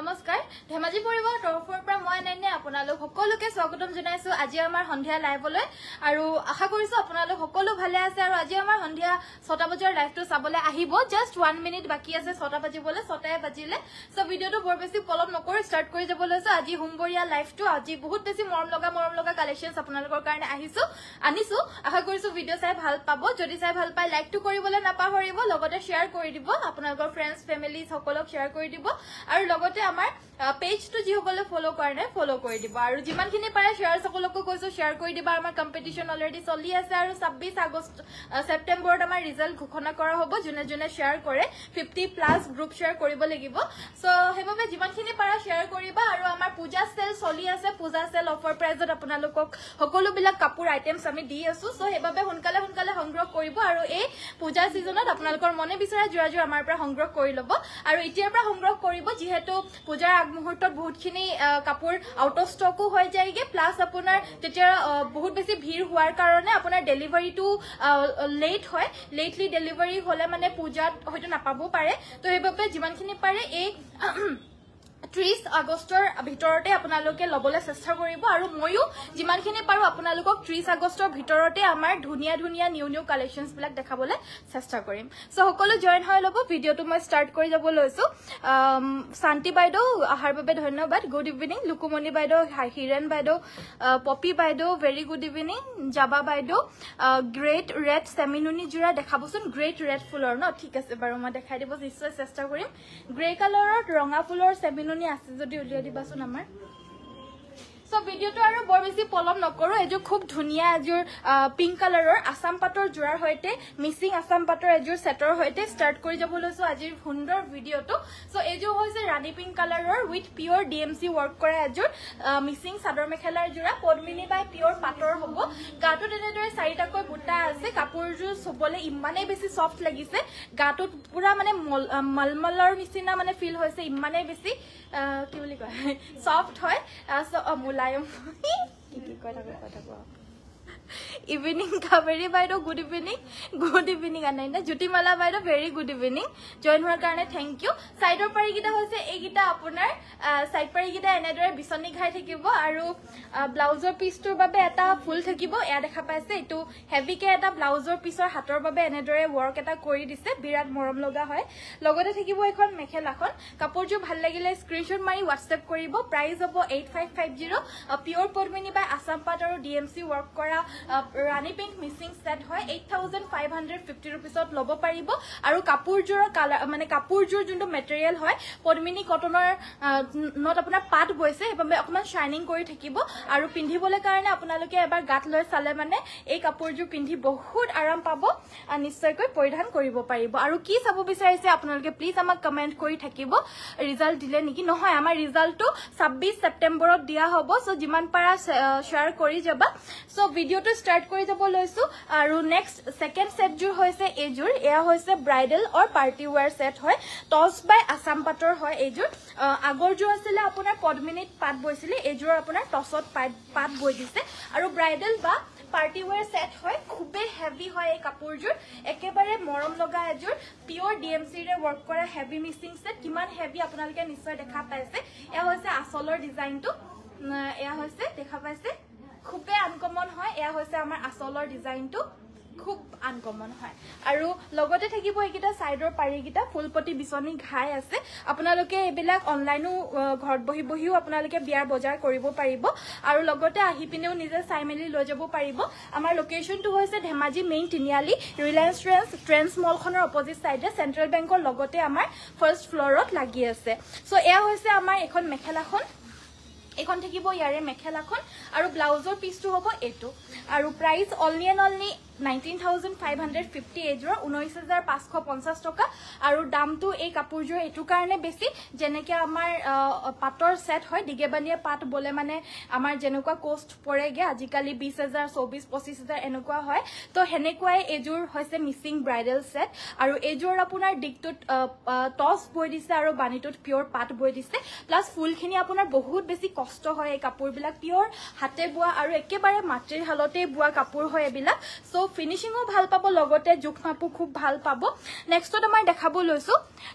নমস্কাৰ ধেমাজি পৰিবাৰৰ তৰফৰ পৰা মই অনান্য আপোনালোক সকলোকে স্বাগতম জনাইছো আজি আমাৰ সন্ধিয়া লাইভলৈ আৰু আশা কৰিছো আপোনালোক সকলো ভালে আছে আৰু আজি আমাৰ সন্ধিয়া ছটা বজাৰ লাইভটো চাবলৈ আহিব জাষ্ট ওৱান মিনিট বাকী আছে ছটা বাজিবলৈ ছটাই বাজিলে চ' ভিডিঅ'টো বৰ বেছি পলম নকৰি ষ্টাৰ্ট কৰি যাব লৈছো আজি সোমবৰীয়া লাইভটো আজি বহুত বেছি মৰম লগা মৰম লগা কালেকশ্যনছ আপোনালোকৰ কাৰণে আহিছো আনিছো আশা কৰিছো ভিডিঅ' চাই ভাল পাব যদি চাই ভাল পায় লাইকটো কৰিবলৈ নাপাহৰিব লগতে শ্বেয়াৰ কৰি দিব আপোনালোকৰ ফ্ৰেণ্ডছ ফেমিলিজ সকলক শ্বেয়াৰ কৰি দিব আৰু লগতে আমাৰ পেজটো যিসকলে ফলো কৰা নাই ফলো কৰি দিব আৰু যিমানখিনি পাৰে শেয়াৰ সকলকে কইছো শেয়াৰ কৰে দিবা আমাৰ কম্পিটিশ্যন অলৰেডি চলি আছে আৰু ছাব্বিছ আগষ্ট ছেপ্তেম্বৰত আমাৰ ৰিজাল্ট ঘোষণা কৰা হব যোনে যোনে শ্বেয়াৰ কৰে ফিফটি প্লাছ গ্ৰুপ শ্বেয়াৰ কৰিব লাগিব চ' সেইবাবে যিমানখিনি পাৰা শ্বেয়াৰ কৰিবা আৰু আমাৰ পূজা চেল চলি আছে পূজা চেল অফাৰ প্ৰাইজত আপোনালোকক সকলোবিলাক কাপোৰ আইটেমছ আমি দি আছো চ' সেইবাবে সোনকালে সোনকালে সংগ্ৰহ কৰিব আৰু এই পূজা ছিজনত আপোনালোকৰ মনে বিচৰা যোৱা জোড়া আমাৰ পৰা সংগ্ৰহ কৰি লব আৰু এতিয়াৰ পৰা সংগ্ৰহ কৰিব যিহেতু পূজাৰ আগমুহূৰ্তত বহুতখিনি কাপোৰ আউট অফ ষ্টকো হৈ যায়গৈ প্লাছ আপোনাৰ তেতিয়া বহুত বেছি ভিৰ হোৱাৰ কাৰণে আপোনাৰ ডেলিভাৰীটো লেট হয় লেটলি ডেলিভাৰী হ'লে মানে পূজাত হয়তো নাপাবও পাৰে তো সেইবাবে যিমানখিনি পাৰে এই ত্ৰিছ আগষ্টৰ ভিতৰতে আপোনালোকে ল'বলৈ চেষ্টা কৰিব আৰু ময়ো যিমানখিনি পাৰোঁ আপোনালোকক ত্ৰিছ আগষ্টৰ ভিতৰতে আমাৰ ধুনীয়া ধুনীয়া নিউ নিউ কালেকশ্যনছবিলাক দেখাবলৈ চেষ্টা কৰিম চ' সকলো জইন হৈ ল'ব ভিডিঅ'টো মই ষ্টাৰ্ট কৰি যাব লৈছোঁ শান্তি বাইদেউ অহাৰ বাবে ধন্যবাদ গুড ইভিনিং লুকুমণি বাইদেউ হিৰেণ বাইদেউ পপি বাইদেউ ভেৰি গুড ইভিনিং জাবা বাইদেউ গ্ৰেট ৰেড চেমিনুনি যোৰা দেখাবচোন গ্ৰেট ৰেড ফুলৰ ন ঠিক আছে বাৰু মই দেখাই দিব নিশ্চয় চেষ্টা কৰিম গ্ৰে কালাৰত ৰঙা ফুলৰ চেমিনুনি ফুলনি আছে যদি উলিয়াই দিবাচোন আমাৰ সো ভিডিওটো আৰু বৰ বেছি পলম নকৰোঁ এযোৰ খুব ধুনীয়া এযোৰ পিংক কালাৰৰ আছাম পাটৰ যোৰাৰ সৈতে মিচিং আছাম পাটৰ এযোৰ ছেটৰ সৈতে ষ্টাৰ্ট কৰি যাব লৈছোঁ আজিৰ সুন্দৰ ভিডিঅ'টো চ' এযোৰ হৈছে ৰাণী পিংক কালাৰৰ with pure D M C work কৰা এযোৰ মিচিং চাদৰ মেখেলাৰ যোৰা পদ্মিনী বাই পিয়ৰ পাটৰ হ'ব গাটো তেনেদৰে চাৰিটাকৈ বুটা আছে কাপোৰযোৰ চুবলৈ ইমানেই বেছি ছফ্ট লাগিছে গাটোত পূৰা মানে মল মলমলৰ নিচিনা মানে ফিল হৈছে ইমানেই বেছি কি বুলি কয় ছফ্ট হয় wala yung... Kikiko lang ako. Evening Kaberi বাইদেউ good evening good evening Anaina Jyotimala বাইদেউ ভেৰি গুড ইভিনিং জইন হোৱাৰ কাৰণে থেংক ইউ চাইডৰ পাৰিকেইটা হৈছে এইকেইটা আপোনাৰ চাইড পাৰিকেইটা এনেদৰে বিচনী খাই থাকিব আৰু ব্লাউজৰ পিচটোৰ বাবে এটা ফুল থাকিব এয়া দেখা পাইছে এইটো হেভিকৈ এটা ব্লাউজৰ পিচৰ হাতৰ বাবে এনেদৰে ৱৰ্ক এটা কৰি দিছে বিৰাট মৰম লগা হয় লগতে থাকিব এখন মেখেলাখন কাপোৰযোৰ ভাল লাগিলে স্ক্ৰীণশ্বট মাৰি হোৱাটছএপ কৰিব প্ৰাইজ হ'ব eight five five zero' pure Padmini by Assam পাট আৰু ডি এম চি ৱৰ্ক কৰা ৰাণী পিংক মিচিং ছেট হয় eight thousand five hundred fifty ৰুপিজত ল'ব পাৰিব আৰু কাপোৰযোৰৰ কালাৰ মানে কাপোৰযোৰ যোনটো মেটেৰিয়েল হয় পদ্মিনী কটনৰ নট আপোনাৰ পাত বৈছে সেইবাবে অকণমান শ্বাইনিং কৰি থাকিব আৰু পিন্ধিবলৈ কাৰণে আপোনালোকে এবাৰ গাঁত লৈ চালে মানে এই কাপোৰযোৰ পিন্ধি বহুত আৰাম পাব নিশ্চয়কৈ পৰিধান কৰিব পাৰিব আৰু কি চাব বিচাৰিছে আপোনালোকে প্লিজ আমাক কমেণ্ট কৰি থাকিব ৰিজাল্ট দিলে নেকি নহয় আমাৰ ৰিজাল্টটো ছাব্বিছ ছেপ্তেম্বৰত দিয়া হ'ব চ' যিমান পাৰা শ্বেয়াৰ কৰি যাবা চ' ভিডিঅ'টো স্টাৰ্ট কৰি যাব লৈছো আৰু নেক্সট সেকেন্ড সেট জুৰ হৈছে এই জুৰ এয়া হৈছে bridal or party wear set হয় টস বাই আসাম পাটৰ হয় এই জুৰ আগৰ জু আছিল আপোনাৰ পদ্মিনীত পাত বৈছিলে এই জুৰ আপোনাৰ টসত পাত বৈ দিছে আৰু ব্ৰাইডাল বা পাৰ্টি ওয়্যাৰ সেট হয় খুবে হেভি হয় এই কাপোৰ জুৰ একেবাৰে মৰম লগা এজুৰ পিয়ৰ ডিএমসি ৰে ৱৰ্ক কৰা হেভি মিছিং সেট কিমান হেভি আপোনালোকে নিশ্চয় দেখা পাইছে এয়া হৈছে আসলৰ ডিজাইনটো এয়া হৈছে দেখা পাইছে খুবেই আনকমন হয় এয়া হৈছে আমাৰ আচলৰ ডিজাইনটো খুব আনকমন হয় আৰু লগতে থাকিব এইকেইটা চাইডৰ পাৰিকেইটা ফুলপতি বিচনী ঘাই আছে আপোনালোকে এইবিলাক অনলাইনো ঘৰত বহি বহিও আপোনালোকে বিয়াৰ বজাৰ কৰিব পাৰিব আৰু লগতে আহি পিনেও নিজে চাই মেলি লৈ যাব পাৰিব আমাৰ লোকেশ্যনটো হৈছে Dhemaji main Tiniali Reliance trends trends মলখনৰ অপজিট চাইডে চেণ্ট্ৰেল বেংকৰ লগতে আমাৰ ফাৰ্ষ্ট ফ্ল'ৰত লাগি আছে চ' এয়া হৈছে আমাৰ এখন মেখেলাখন এইখন থাকিব ইয়াৰে মেখেলাখন আৰু ব্লাউজৰ পিচটো হ'ব এইটো আৰু price অলনি and অলনি nineteen thousand five hundred fifty এইযোৰৰ ঊনৈছ হাজাৰ পাঁচশ পঞ্চাছ টকা আৰু দামটো পাট বোলে মানে আমাৰ যেনেকুৱা কষ্ট পৰেগে আজিকালি বিশ হাজাৰ চৌবিছ পঁচিছ হাজাৰ এনেকুৱা হয় তো সেনেকুৱাই এইযোৰ হৈছে মিচিং ব্ৰাইডেল ছেট আৰু এইযোৰ আপোনাৰ ডিগটোত টচ বৈ দিছে আৰু বাণীটোত পিয়ৰ পাট বৈ দিছে প্লাছ ফুলখিনি আপোনাৰ বহুত বেছি কষ্ট হয় এই কাপোৰবিলাক পিয়ৰ হাতে বোৱা আৰু একেবাৰে মাতৃৰ হালতেই বোৱা কাপোৰ হয় এইবিলাক চ' ফিনিশিঙো ভাল পাব লগতে জোখমাপো খুব ভাল পাব নেক্সটত আমাৰ দেখাব লৈছো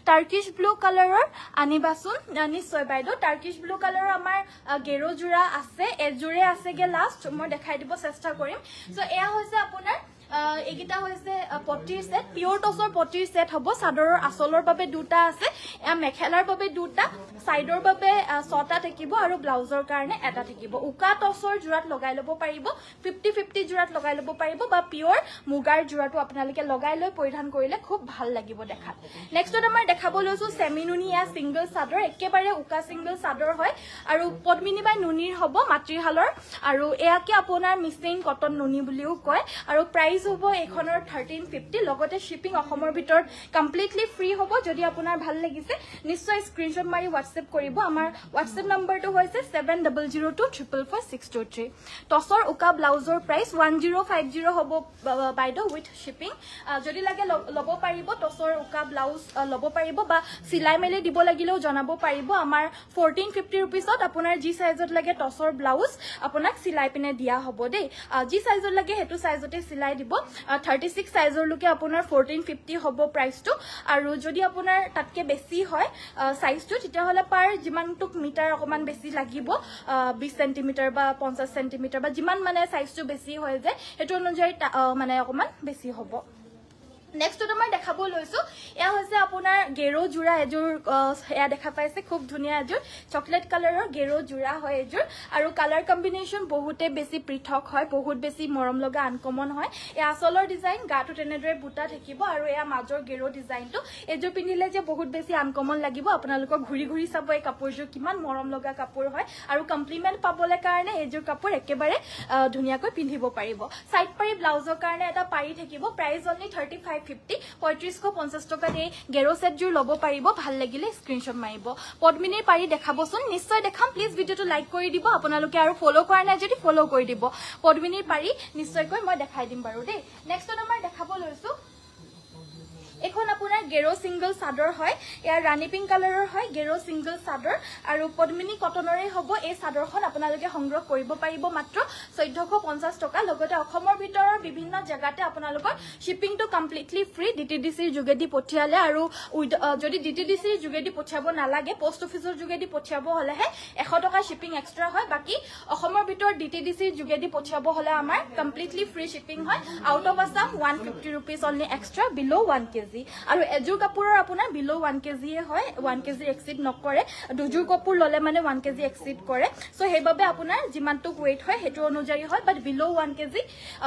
টাৰ্কিছ ব্লু কালাৰৰ আনিবাচোন নিশ্চয় বাইদেউ টাৰ্কিছ ব্লু কালাৰৰ আমাৰ গেৰুযোৰা আছে এযোৰে আছেগে লাষ্ট মই দেখাই দিব চেষ্টা কৰিম চ' এয়া হৈছে আপোনাৰ এইকেইটা হৈছে পটিৰ ছেট পিয়ৰ টচৰ পটিৰ ছেট হ'ব চাদৰৰ আচলৰ বাবে দুটা আছে মেখেলাৰ বাবে দুটা ছাইডৰ বাবে ছটা থাকিব আৰু ব্লাউজৰ কাৰণে এটা থাকিব উকা টচৰ যোৰাত লগাই ল'ব পাৰিব ফিফটি ফিফটি যোৰাত লগাই ল'ব পাৰিব বা পিয়ৰ মুগাৰ যোৰাটো আপোনালোকে লগাই লৈ পৰিধান কৰিলে খুব ভাল লাগিব দেখাত নেক্সটত আমাৰ দেখাব লৈছো চেমিনুনিয়া ছিংগল চাদৰ একেবাৰে উকা ছিংগল চাদৰ হয় আৰু পদ্মিনী বাই নুনিৰ হ'ব মাতৃহালৰ আৰু এয়াকে আপোনাৰ মিচিং কটন নুনি বুলিও কয় আৰু প্ৰাইজ প্ৰাইজো হ'ব এইখনৰ থাৰ্টিন ফিফটি লগতে শ্বিপিং অসমৰ ভিতৰত কমপ্লিটলি ফ্ৰী হ'ব যদি আপোনাৰ ভাল লাগিছে নিশ্চয় স্ক্ৰীণশ্বট মাৰি হোৱাটছএপ কৰিব আমাৰ হোৱাটছএপ নম্বৰটো হৈছে seven double zero' two triple four six two three টছৰ উকা ব্লাউজৰ price one zero' five zero' হ'ব বাইদেউ উইথ শ্বিপিং যদি লাগে ল'ব পাৰিব টচৰ উকা ব্লাউজ ল'ব পাৰিব বা চিলাই মেলি দিব লাগিলেও জনাব পাৰিব আমাৰ ফৰ্টিন ফিফটি ৰুপিছত আপোনাৰ যি চাইজত লাগে টচৰ ব্লাউজ আপোনাক চিলাই পিনে দিয়া হ'ব দেই যি চাইজত লাগে সেইটো চাইজতে চিলাই দিব লাগিব থাৰ্টি ছিক্স চাইজৰলৈকে আপোনাৰ ফৰ্টিন ফিফটি হ'ব প্ৰাইচটো আৰু যদি আপোনাৰ তাতকৈ বেছি হয় চাইজটো তেতিয়াহ'লে পাৰ যিমানটো মিটাৰ অকণমান বেছি লাগিব বিছ চেণ্টিমিটাৰ বা পঞ্চাছ চেণ্টিমিটাৰ বা যিমান মানে চাইজটো বেছি হয় যে সেইটো অনুযায়ী মানে অকণমান বেছি হ'ব নেক্সট যোনটো মই দেখাব লৈছোঁ এয়া হৈছে আপোনাৰ গেৰু যোৰা এযোৰ এয়া দেখা পাইছে খুব ধুনীয়া এযোৰ চকলেট কালাৰৰ গেৰু যোৰা হয় এযোৰ আৰু কালাৰ কম্বিনেশ্যন বহুতে বেছি পৃথক হয় বহুত বেছি মৰম লগা আনকমন হয় এয়া আচলৰ ডিজাইন গাটো তেনেদৰে বুটা থাকিব আৰু এয়া মাজৰ গেৰু ডিজাইনটো এযোৰ পিন্ধিলে যে বহুত বেছি আনকমন লাগিব আপোনালোকক ঘূৰি ঘূৰি চাব এই কাপোৰযোৰ কিমান মৰম লগা কাপোৰ হয় আৰু কমপ্লিমেণ্ট পাবলৈ কাৰণে এইযোৰ কাপোৰ একেবাৰে ধুনীয়াকৈ পিন্ধিব পাৰিব চাইড পাৰি ব্লাউজৰ কাৰণে এটা পাৰি থাকিব price only thirty five fifty পঁয়ত্ৰিছশ পঞ্চাছ টকাত এই গেৰ' ছেটযোৰ ল'ব পাৰিব ভাল লাগিলে স্ক্ৰীণশ্বট মাৰিব পদ্মিনীৰ পাৰি দেখাবচোন নিশ্চয় দেখাম প্লিজ ভিডিঅ'টো লাইক কৰি দিব আপোনালোকে আৰু ফ'ল' কৰা নাই যদি ফ'ল' কৰি দিব পদ্মিনীৰ পাৰি নিশ্চয়কৈ মই দেখাই দিম বাৰু দেই নেক্সটত আমাৰ দেখাব লৈছোঁ এখন আপোনাৰ গেৰ' ছিংগল চাদৰ হয় ইয়াৰ ৰাণী পিংক কালাৰৰ হয় গেৰ' ছিংগল চাদৰ আৰু পদ্মিনী কটনৰে হ'ব এই চাদৰখন আপোনালোকে সংগ্ৰহ কৰিব পাৰিব মাত্ৰ চৈধ্যশ পঞ্চাছ টকা লগতে অসমৰ ভিতৰৰ বিভিন্ন জেগাতে আপোনালোকৰ শ্বিপিংটো completely free D T D চিৰ যোগেদি পঠিয়ালে আৰু যদি ডি টি ডি চিৰ যোগেদি পঠিয়াব নালাগে পষ্ট অফিচৰ যোগেদি পঠিয়াব হ'লেহে এশ টকা শ্বিপিং এক্সট্ৰা হয় বাকী অসমৰ ভিতৰত ডি টি ডি চিৰ যোগেদি পঠিয়াব হ'লে আমাৰ কমপ্লিটলি ফ্ৰী শ্বিপিং হয় out of Assam one fifty rupees only extra below one KG KG আৰু এযোৰ কাপোৰৰ আপোনাৰ বিলো ওৱান কেজিয়ে হয় ওৱান কেজি এক্সিড নকৰে দুযোৰ কাপোৰ ল'লে মানে ওৱান কেজি এক্সিড কৰে চ' সেইবাবে আপোনাৰ যিমানটো ৱেইট হয় সেইটো অনুযায়ী হয় but below one KG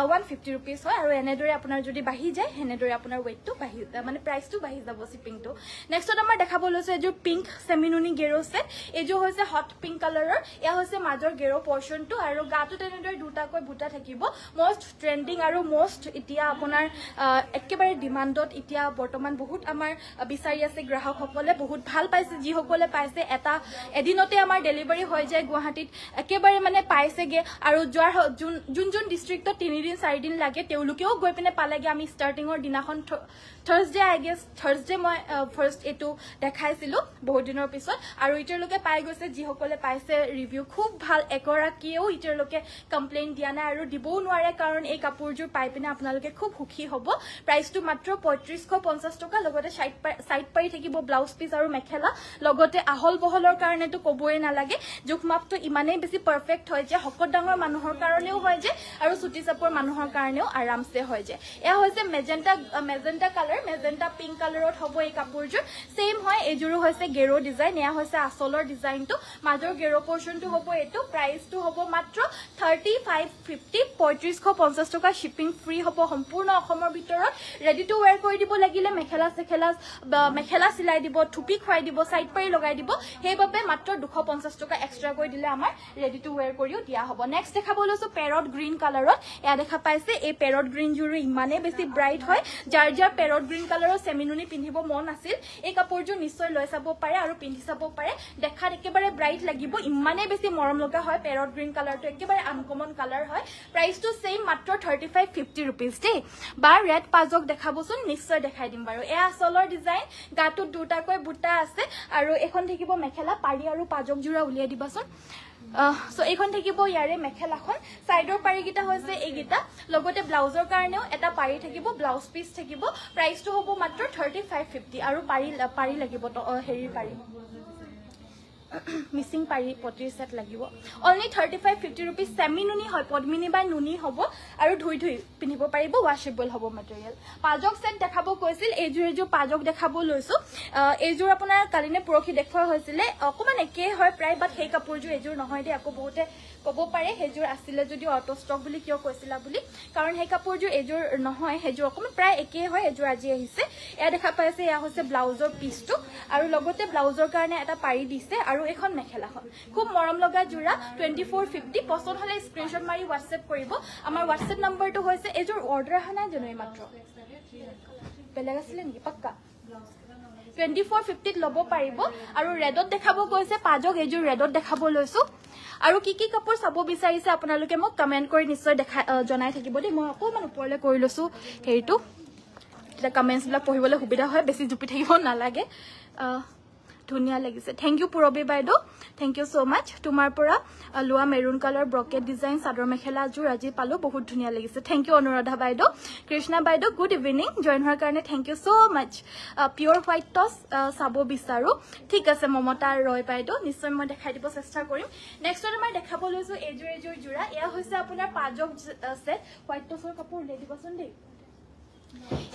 one fifty rupees হয় আৰু এনেদৰে আপোনাৰ যদি বাঢ়ি যায় সেনেদৰে আপোনাৰ ৱেইটটো বাঢ়ি যায় মানে প্ৰাইচটো বাঢ়ি যাব শ্বিপিংটো নেক্সটত আমাৰ দেখাব লৈছোঁ এযোৰ পিংক চেমিনুনি গেৰো ছেট এইযোৰ হৈছে হট পিংক কালাৰৰ এয়া হৈছে মাজৰ গেৰ' পৰ্চনটো আৰু গাটো তেনেদৰে দুটাকৈ বুটা থাকিব মষ্ট ট্ৰেণ্ডিং আৰু মষ্ট এতিয়া আপোনাৰ একেবাৰে ডিমাণ্ডত এতিয়া আমাৰ বৰ্তমান বহুত আমাৰ বিচাৰি আছে গ্ৰাহকসকলে বহুত ভাল পাইছে যিসকলে পাইছে এটা এদিনতে আমাৰ ডেলিভাৰী হৈ যায় গুৱাহাটীত একেবাৰে মানে পাইছেগৈ আৰু যোৱাৰ যোন যোন যোন ডিষ্ট্ৰিক্টত তিনিদিন চাৰিদিন লাগে তেওঁলোকেও গৈ পিনে পালেগৈ আমি ষ্টাৰ্টিঙৰ দিনাখন থাৰ্ছডে আই গেছ থাৰ্চডে মই ফাৰ্ষ্ট এইটো দেখাইছিলোঁ বহুত দিনৰ পিছত আৰু এতিয়ালৈকে পাই গৈছে যিসকলে পাইছে ৰিভিউ খুব ভাল একগৰাকীয়েও এতিয়ালৈকে কমপ্লেইন দিয়া নাই আৰু দিবও নোৱাৰে কাৰণ এই কাপোৰযোৰ পাই পিনে আপোনালোকে খুব সুখী হ'ব প্ৰাইচটো মাত্ৰ পঁয়ত্ৰিছশ পঞ্চাশ টকা লগতে সাইড পাই সাইড পাৰি থাকিব ব্লাউজ পিচ আৰু মেখেলা লগতে আহল বহলৰ কাৰণেতো ক'বই নালাগে জোখ মাপটো ইমানেই বেছি পাৰফেক্ট হয় যে শকত ডাঙৰ মানুহৰ কাৰণেও হয় যে আৰু চুটি চাপৰ মানুহৰ কাৰণেও আৰামছে হয় যে এয়া হৈছে মেজেণ্টা মেজেণ্টা কালাৰ মেজেণ্টা পিংক কালাৰত হ'ব এই কাপোৰযোৰ ছেইম হয় এইযোৰো হৈছে গেৰ' ডিজাইন এয়া হৈছে আচলৰ ডিজাইনটো মাজৰ গেৰ' পৰ্চনটো হ'ব এইটো প্ৰাইচটো হ'ব মাত্ৰ থাৰ্টি ফাইভ ফিফটি পঁয়ত্ৰিছশ পঞ্চাছ টকা শ্বিপিং ফ্ৰী হ'ব সম্পূৰ্ণ অসমৰ ভিতৰত ৰেডি টু ৱেৰ কৰি দিব লাগে লাগিলে মেখেলা চেখেলা মেখেলা চিলাই দিব থুপি খুৱাই দিব চাইড পাৰি লগাই দিব সেইবাবে মাত্ৰ দুশ পঞ্চাছ টকা এক্সট্ৰাকৈ দিলে আমাৰ ৰেডি টু ৱেৰ কৰিও দিয়া হ'ব নেক্সট দেখাব লৈছোঁ পেৰট গ্ৰীণ কালাৰত এয়া দেখা পাইছে এই পেৰট গ্ৰীণযোৰ ইমানেই বেছি ব্ৰাইট হয় যাৰ যাৰ পেৰট গ্ৰীণ কালাৰৰ চেমিনুনি পিন্ধিব মন আছিল এই কাপোৰযোৰ নিশ্চয় লৈ চাব পাৰে আৰু পিন্ধি চাব পাৰে দেখাত একেবাৰে ব্ৰাইট লাগিব ইমানেই বেছি মৰম লগা হয় পেৰট গ্ৰীণ কালাৰটো একেবাৰে আনকমন কালাৰ হয় প্ৰাইচটো চেম মাত্ৰ থাৰ্টি ফাইভ ফিফটি ৰুপিজ দেই বা ৰেড পাজক দেখাবচোন নিশ্চয় দেখা দেখাই দিম বাৰু এয়া চলৰ ডিজাইন গাটোত দুটাকৈ বুটা আছে আৰু এখন থাকিব মেখেলা পাৰি আৰু পাজকযোৰা উলিয়াই দিবাচোন চ' এইখন থাকিব ইয়াৰে মেখেলাখন ছাইডৰ পাৰিকেইটা হৈছে এইকেইটা লগতে ব্লাউজৰ কাৰণেও এটা পাৰি থাকিব ব্লাউজ পিচ থাকিব প্ৰাইচটো হ'ব মাত্ৰ থাৰ্টি ফাইভ ফিফটি আৰু পাৰি পাৰি লাগিব হেৰিৰ পাৰি মিচিং পাৰি পটিৰ ছেট লাগিব only thirty five fifty rupees semi নুনি হয় পদ্মিনী বা নুনি হ'ব আৰু ধুই ধুই পিন্ধিব পাৰিব ৱাশ্বেবল হ'ব মেটেৰিয়েল পাজক ছেট দেখাব কৈছিল এইযোৰ এইযোৰ পাজক দেখাব লৈছোঁ এইযোৰ আপোনাৰ কালিনে পৰহি দেখুওৱা হৈছিলে অকণমান একেই হয় প্ৰায় বাট সেই কাপোৰযোৰ এইযোৰ নহয় দেই আকৌ বহুতে কব পাৰে হেজুৰ আছিলে যদি অটো ষ্টক বুলি কিয় কৈছিলা বুলি কাৰণ হে কাপোৰযোৰ এজোৰ নহয় হেজুৰ অকমান প্ৰায় একেই হয় এজোৰ আজি আহিছে এয়া দেখা পাই আছে এয়া হৈছে ব্লাউজৰ পিচটো আৰু লগতে ব্লাউজৰ কাৰণে এটা পাৰি দিছে আৰু এখন মেখেলাখন খুব মৰম লগা যোৰা টুৱেণ্টি ফ'ৰ হ'লে স্ক্ৰীণশ্বট মাৰি হোৱাটছএপ কৰিব আমাৰ হোৱাটছএপ নম্বৰটো হৈছে এজোৰ অৰ্ডাৰ অহা নাই জানো মাত্ৰ বেলেগ আছিলে নেকি পাক্কা টুৱেণ্টি ফ'ৰ ফিফটিত ল'ব পাৰিব আৰু ৰেডত দেখাব গৈছে পাঁচক এইযোৰ ৰেডত দেখাব লৈছোঁ আৰু কি কি কাপোৰ চাব বিচাৰিছে আপোনালোকে মোক কমেণ্ট কৰি নিশ্চয় দেখা জনাই থাকিব দেই মই অকণমান ওপৰলৈ কৰি লৈছোঁ হেৰিটো তেতিয়া কমেণ্টছবিলাক পঢ়িবলৈ সুবিধা হয় বেছি জুপি থাকিব নালাগে ধুনীয়া লাগিছে থেংক ইউ পুৰবী বাইদেউ থেংক ইউ ছ' মাছ তোমাৰ পৰা লোৱা মেৰুণ কালাৰ ব্ৰকেট ডিজাইন চাদৰ মেখেলা এযোৰ আজি পালো বহুত ধুনীয়া লাগিছে থেংক ইউ অনুৰাধা বাইদেউ কৃষ্ণা বাইদেউ গুড ইভিনিং জইন হোৱাৰ কাৰণে thank you so' much pure white টচ চাব বিচাৰো ঠিক আছে মমতা ৰয় বাইদেউ নিশ্চয় মই দেখাই দিব চেষ্টা কৰিম নেক্সটত আমাৰ দেখাব লৈছো এইযোৰ এযোৰ যোৰা এয়া হৈছে আপোনাৰ পাজক ছেট হোৱাইট টচৰ কাপোৰ উলিয়াই দিবচোন দেই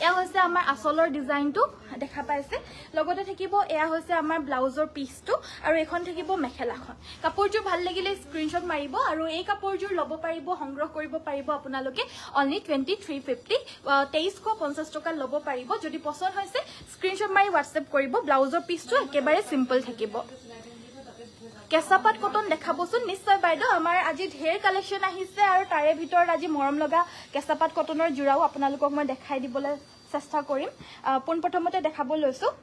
এয়া হৈছে আমাৰ আচলৰ ডিজাইনটো দেখা পাইছে লগতে থাকিব এয়া হৈছে আমাৰ ব্লাউজৰ পিচটো আৰু এখন থাকিব মেখেলাখন কাপোৰযোৰ ভাল লাগিলে স্ক্ৰীনশ্বট মাৰিব আৰু এই কাপোৰযোৰ ল'ব পাৰিব সংগ্ৰহ কৰিব পাৰিব আপোনালোকে অনলি টুৱেণ্টি থ্ৰী ফিফটি তেইছশ পঞ্চাছ টকা ল'ব পাৰিব যদি পচন্দ হৈছে স্ক্ৰীনশ্বট মাৰি হোৱাটছএপ কৰিব ব্লাউজৰ পিচটো একেবাৰে চিম্পল থাকিব কেঁচাপাত কটন দেখাবচোন নিশ্চয় বাইদেউ আমাৰ আজি ঢেৰ কালেকশ্যন আহিছে আৰু তাৰে ভিতৰত আজি মৰম লগা কেঁচাপাত কটনৰ যোৰাও আপোনালোকক মই দেখাই দিবলৈ চেষ্টা কৰিম পোনপ্ৰথমতে দেখাব লৈছোঁ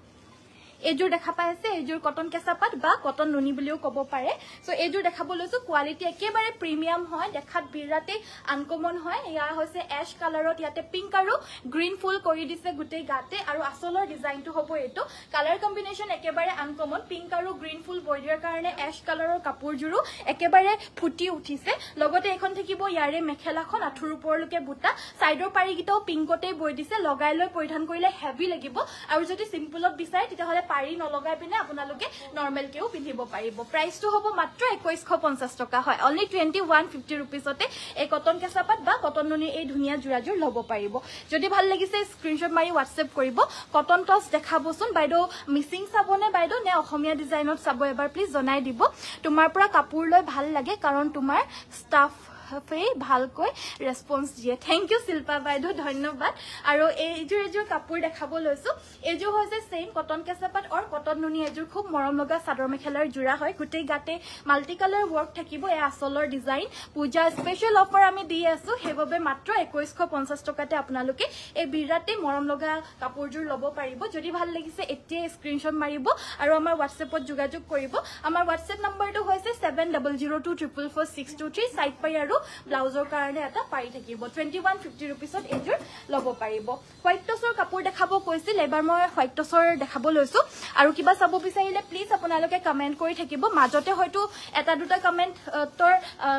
এইযোৰ দেখা পাই আছে এইযোৰ কটন কেঁচা পাট বা কটন ননি বুলিও ক'ব পাৰে চ' এইযোৰ দেখাবলৈ লৈছোঁ কোৱালিটি একেবাৰে প্ৰিমিয়াম হয় দেখাত বিৰাটেই আনকমন হয় এয়া হৈছে এছ কালাৰত ইয়াতে পিংক আৰু গ্ৰীণ ফুল কৰি দিছে গোটেই গাতে আৰু আচলৰ ডিজাইনটো হ'ব এইটো কালাৰ কম্বিনেশ্যন একেবাৰে আনকমন পিংক আৰু গ্ৰীণ ফুল বৈ দিয়াৰ কাৰণে এছ কালাৰৰ কাপোৰযোৰো একেবাৰে ফুটি উঠিছে লগতে এইখন থাকিব ইয়াৰে মেখেলাখন আঁঠুৰ ওপৰলৈকে বুটা ছাইডৰ পাৰিকেইটাও পিংকতেই বৈ দিছে লগাই লৈ পৰিধান কৰিলে হেভি লাগিব আৰু যদি চিম্পুলত বিচাৰে তেতিয়াহ'লে পাৰি নলগাই পিনে আপোনালোকে নৰ্মেলকেও পিন্ধিব পাৰিব প্ৰাইচটো হ'ব মাত্ৰ একৈশ পঞ্চাশ টকা হয় অনলি টুৱেণ্টি ওৱান ফিফটি ৰুপিজতে এই কটন কেঁচাপাত বা কটন নুনিৰ এই ধুনীয়া যোৰাযোৰ ল'ব পাৰিব যদি ভাল লাগিছে স্ক্ৰীণশ্বট মাৰি হোৱাটছএপ কৰিব কটন টচ দেখাবচোন বাইদেউ মিচিং চাব নে বাইদেউ নে অসমীয়া ডিজাইনত চাব এবাৰ প্লিজ জনাই দিব তোমাৰ পৰা কাপোৰ লৈ ভাল লাগে কাৰণ তোমাৰ ষ্টাফ খুবেই ভালকৈ ৰেচপন্স দিয়ে থেংক ইউ শিল্পা বাইদেউ ধন্যবাদ আৰু এইযোৰ এইযোৰ কাপোৰ দেখাব লৈছো এইযোৰ হৈছে ছেইম কটন কেঁচাপাত অৰ কটন নুনি এযোৰ খুব মৰম লগা চাদৰ মেখেলাৰ যোৰা হয় গোটেই গাতে মাল্টি কালাৰ ৱৰ্ক থাকিব এই আচলৰ ডিজাইন পূজা স্পেচিয়েল অফাৰ আমি দি আছোঁ সেইবাবে মাত্ৰ একৈশ পঞ্চাছ টকাতে আপোনালোকে এই বিৰাটেই মৰম লগা কাপোৰযোৰ ল'ব পাৰিব যদি ভাল লাগিছে এতিয়াই স্ক্ৰীণশ্বট মাৰিব আৰু আমাৰ হোৱাটছএপত যোগাযোগ কৰিব আমাৰ হোৱাটছএপ নম্বৰটো হৈছে seven double zero' two triple four six two three side পাৰি আৰু কিন্তু ব্লাউজৰ কাৰণে এটা পাৰি থাকিব টুৱেণ্টি ওৱান ফিফটি ৰুপিছত এইযোৰ ল'ব পাৰিব হোৱাইট টচৰ কাপোৰ দেখাব কৈছিল এইবাৰ মই হোৱাইট টচৰ দেখাব লৈছো আৰু কিবা চাব বিচাৰিলে প্লিজ আপোনালোকে কমেণ্ট কৰি থাকিব মাজতে হয়তো এটা দুটা কমেণ্টৰ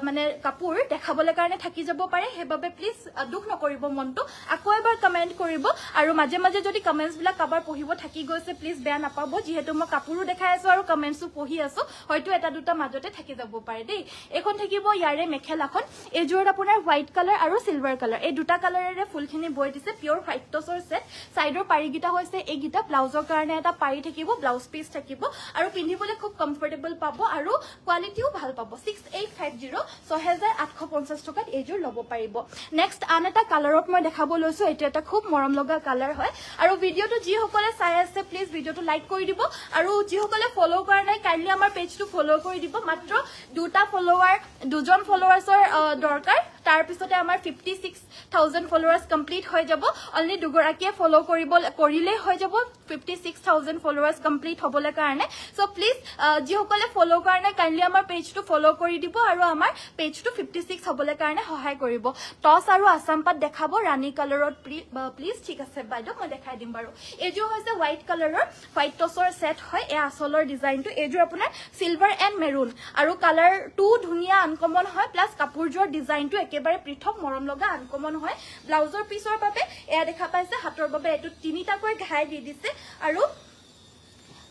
মানে কাপোৰ দেখাবলৈ কাৰণে থাকি যাব পাৰে সেইবাবে প্লিজ দুখ নকৰিব মনটো আকৌ এবাৰ কমেণ্ট কৰিব আৰু মাজে মাজে যদি কমেণ্টছবিলাক কাৰোবাৰ পঢ়িব থাকি গৈছে প্লিজ বেয়া নাপাব যিহেতু মই কাপোৰো দেখাই আছো আৰু কমেণ্টছো পঢ়ি আছো হয়তো এটা দুটা মাজতে থাকি যাব পাৰে দেই এইখন থাকিব ইয়াৰে মেখেলাখন এইযোৰত আপোনাৰ হোৱাইট কালাৰ আৰু চিলভাৰ কালাৰ এই দুটা কালাৰেৰে ফুলখিনি বৈ দিছে পিয়ৰ হোৱাইট টচৰ ছেট চাইডৰ পাৰিকেইটা হৈছে এইকেইটা ব্লাউজৰ কাৰণে এটা পাৰি থাকিব ব্লাউজ পিচ থাকিব আৰু পিন্ধিবলৈ খুব কমফৰ্টেবল পাব আৰু কোৱালিটিও ভাল পাব ছিক্স এইট ফাইভ জিৰ' ছহেজাৰ আঠশ পঞ্চাছ টকাত এইযোৰ ল'ব পাৰিব নেক্সট আন এটা কালাৰত মই দেখাব লৈছো এইটো এটা খুব মৰম লগা কালাৰ হয় আৰু ভিডিঅ'টো যিসকলে চাই আছে প্লিজ ভিডিঅ'টো লাইক কৰি দিব আৰু যিসকলে ফ'ল' কৰা নাই কাইণ্ডলি আমাৰ পেজটো ফ'ল' কৰি দিব মাত্ৰ দুটা ফ'ল'ৱাৰ দুজন ফ'ল'ৱাৰ্ছৰ A dark eye. তাৰপিছতে আমাৰ fifty six thousand followers complete হৈ যাব অলৰেডি দুগৰাকীয়ে ফল' কৰিব কৰিলেই হৈ যাব fifty six thousand followers complete হ'বলৈ কাৰণে চ' প্লিজ যিসকলে ফল' কাৰণে কাইণ্ডলি আমাৰ পেজটো ফল' কৰি দিব আৰু আমাৰ পেজটো ফিফটি ছিক্স হ'বলৈ কাৰণে সহায় কৰিব টচ আৰু আছাম পাত দেখাব ৰাণী কালাৰত প্লিজ ঠিক আছে বাইদেউ মই দেখাই দিম বাৰু এইযোৰ হৈছে হোৱাইট কালাৰৰ হোৱাইট টচৰ ছেট হয় এই আচলৰ ডিজাইনটো এইযোৰ আপোনাৰ চিলভাৰ এণ্ড মেৰুন আৰু কালাৰটোও ধুনীয়া আনকমন হয় প্লাছ কাপোৰযোৰৰ ডিজাইনটো একে একেবাৰে পৃথক মৰম লগা আনকমন হয় ব্লাউজৰ পিছৰ বাবে এয়া দেখা পাইছে হাতৰ বাবে এইটো তিনিটাকৈ ঘাই দি দিছে আৰু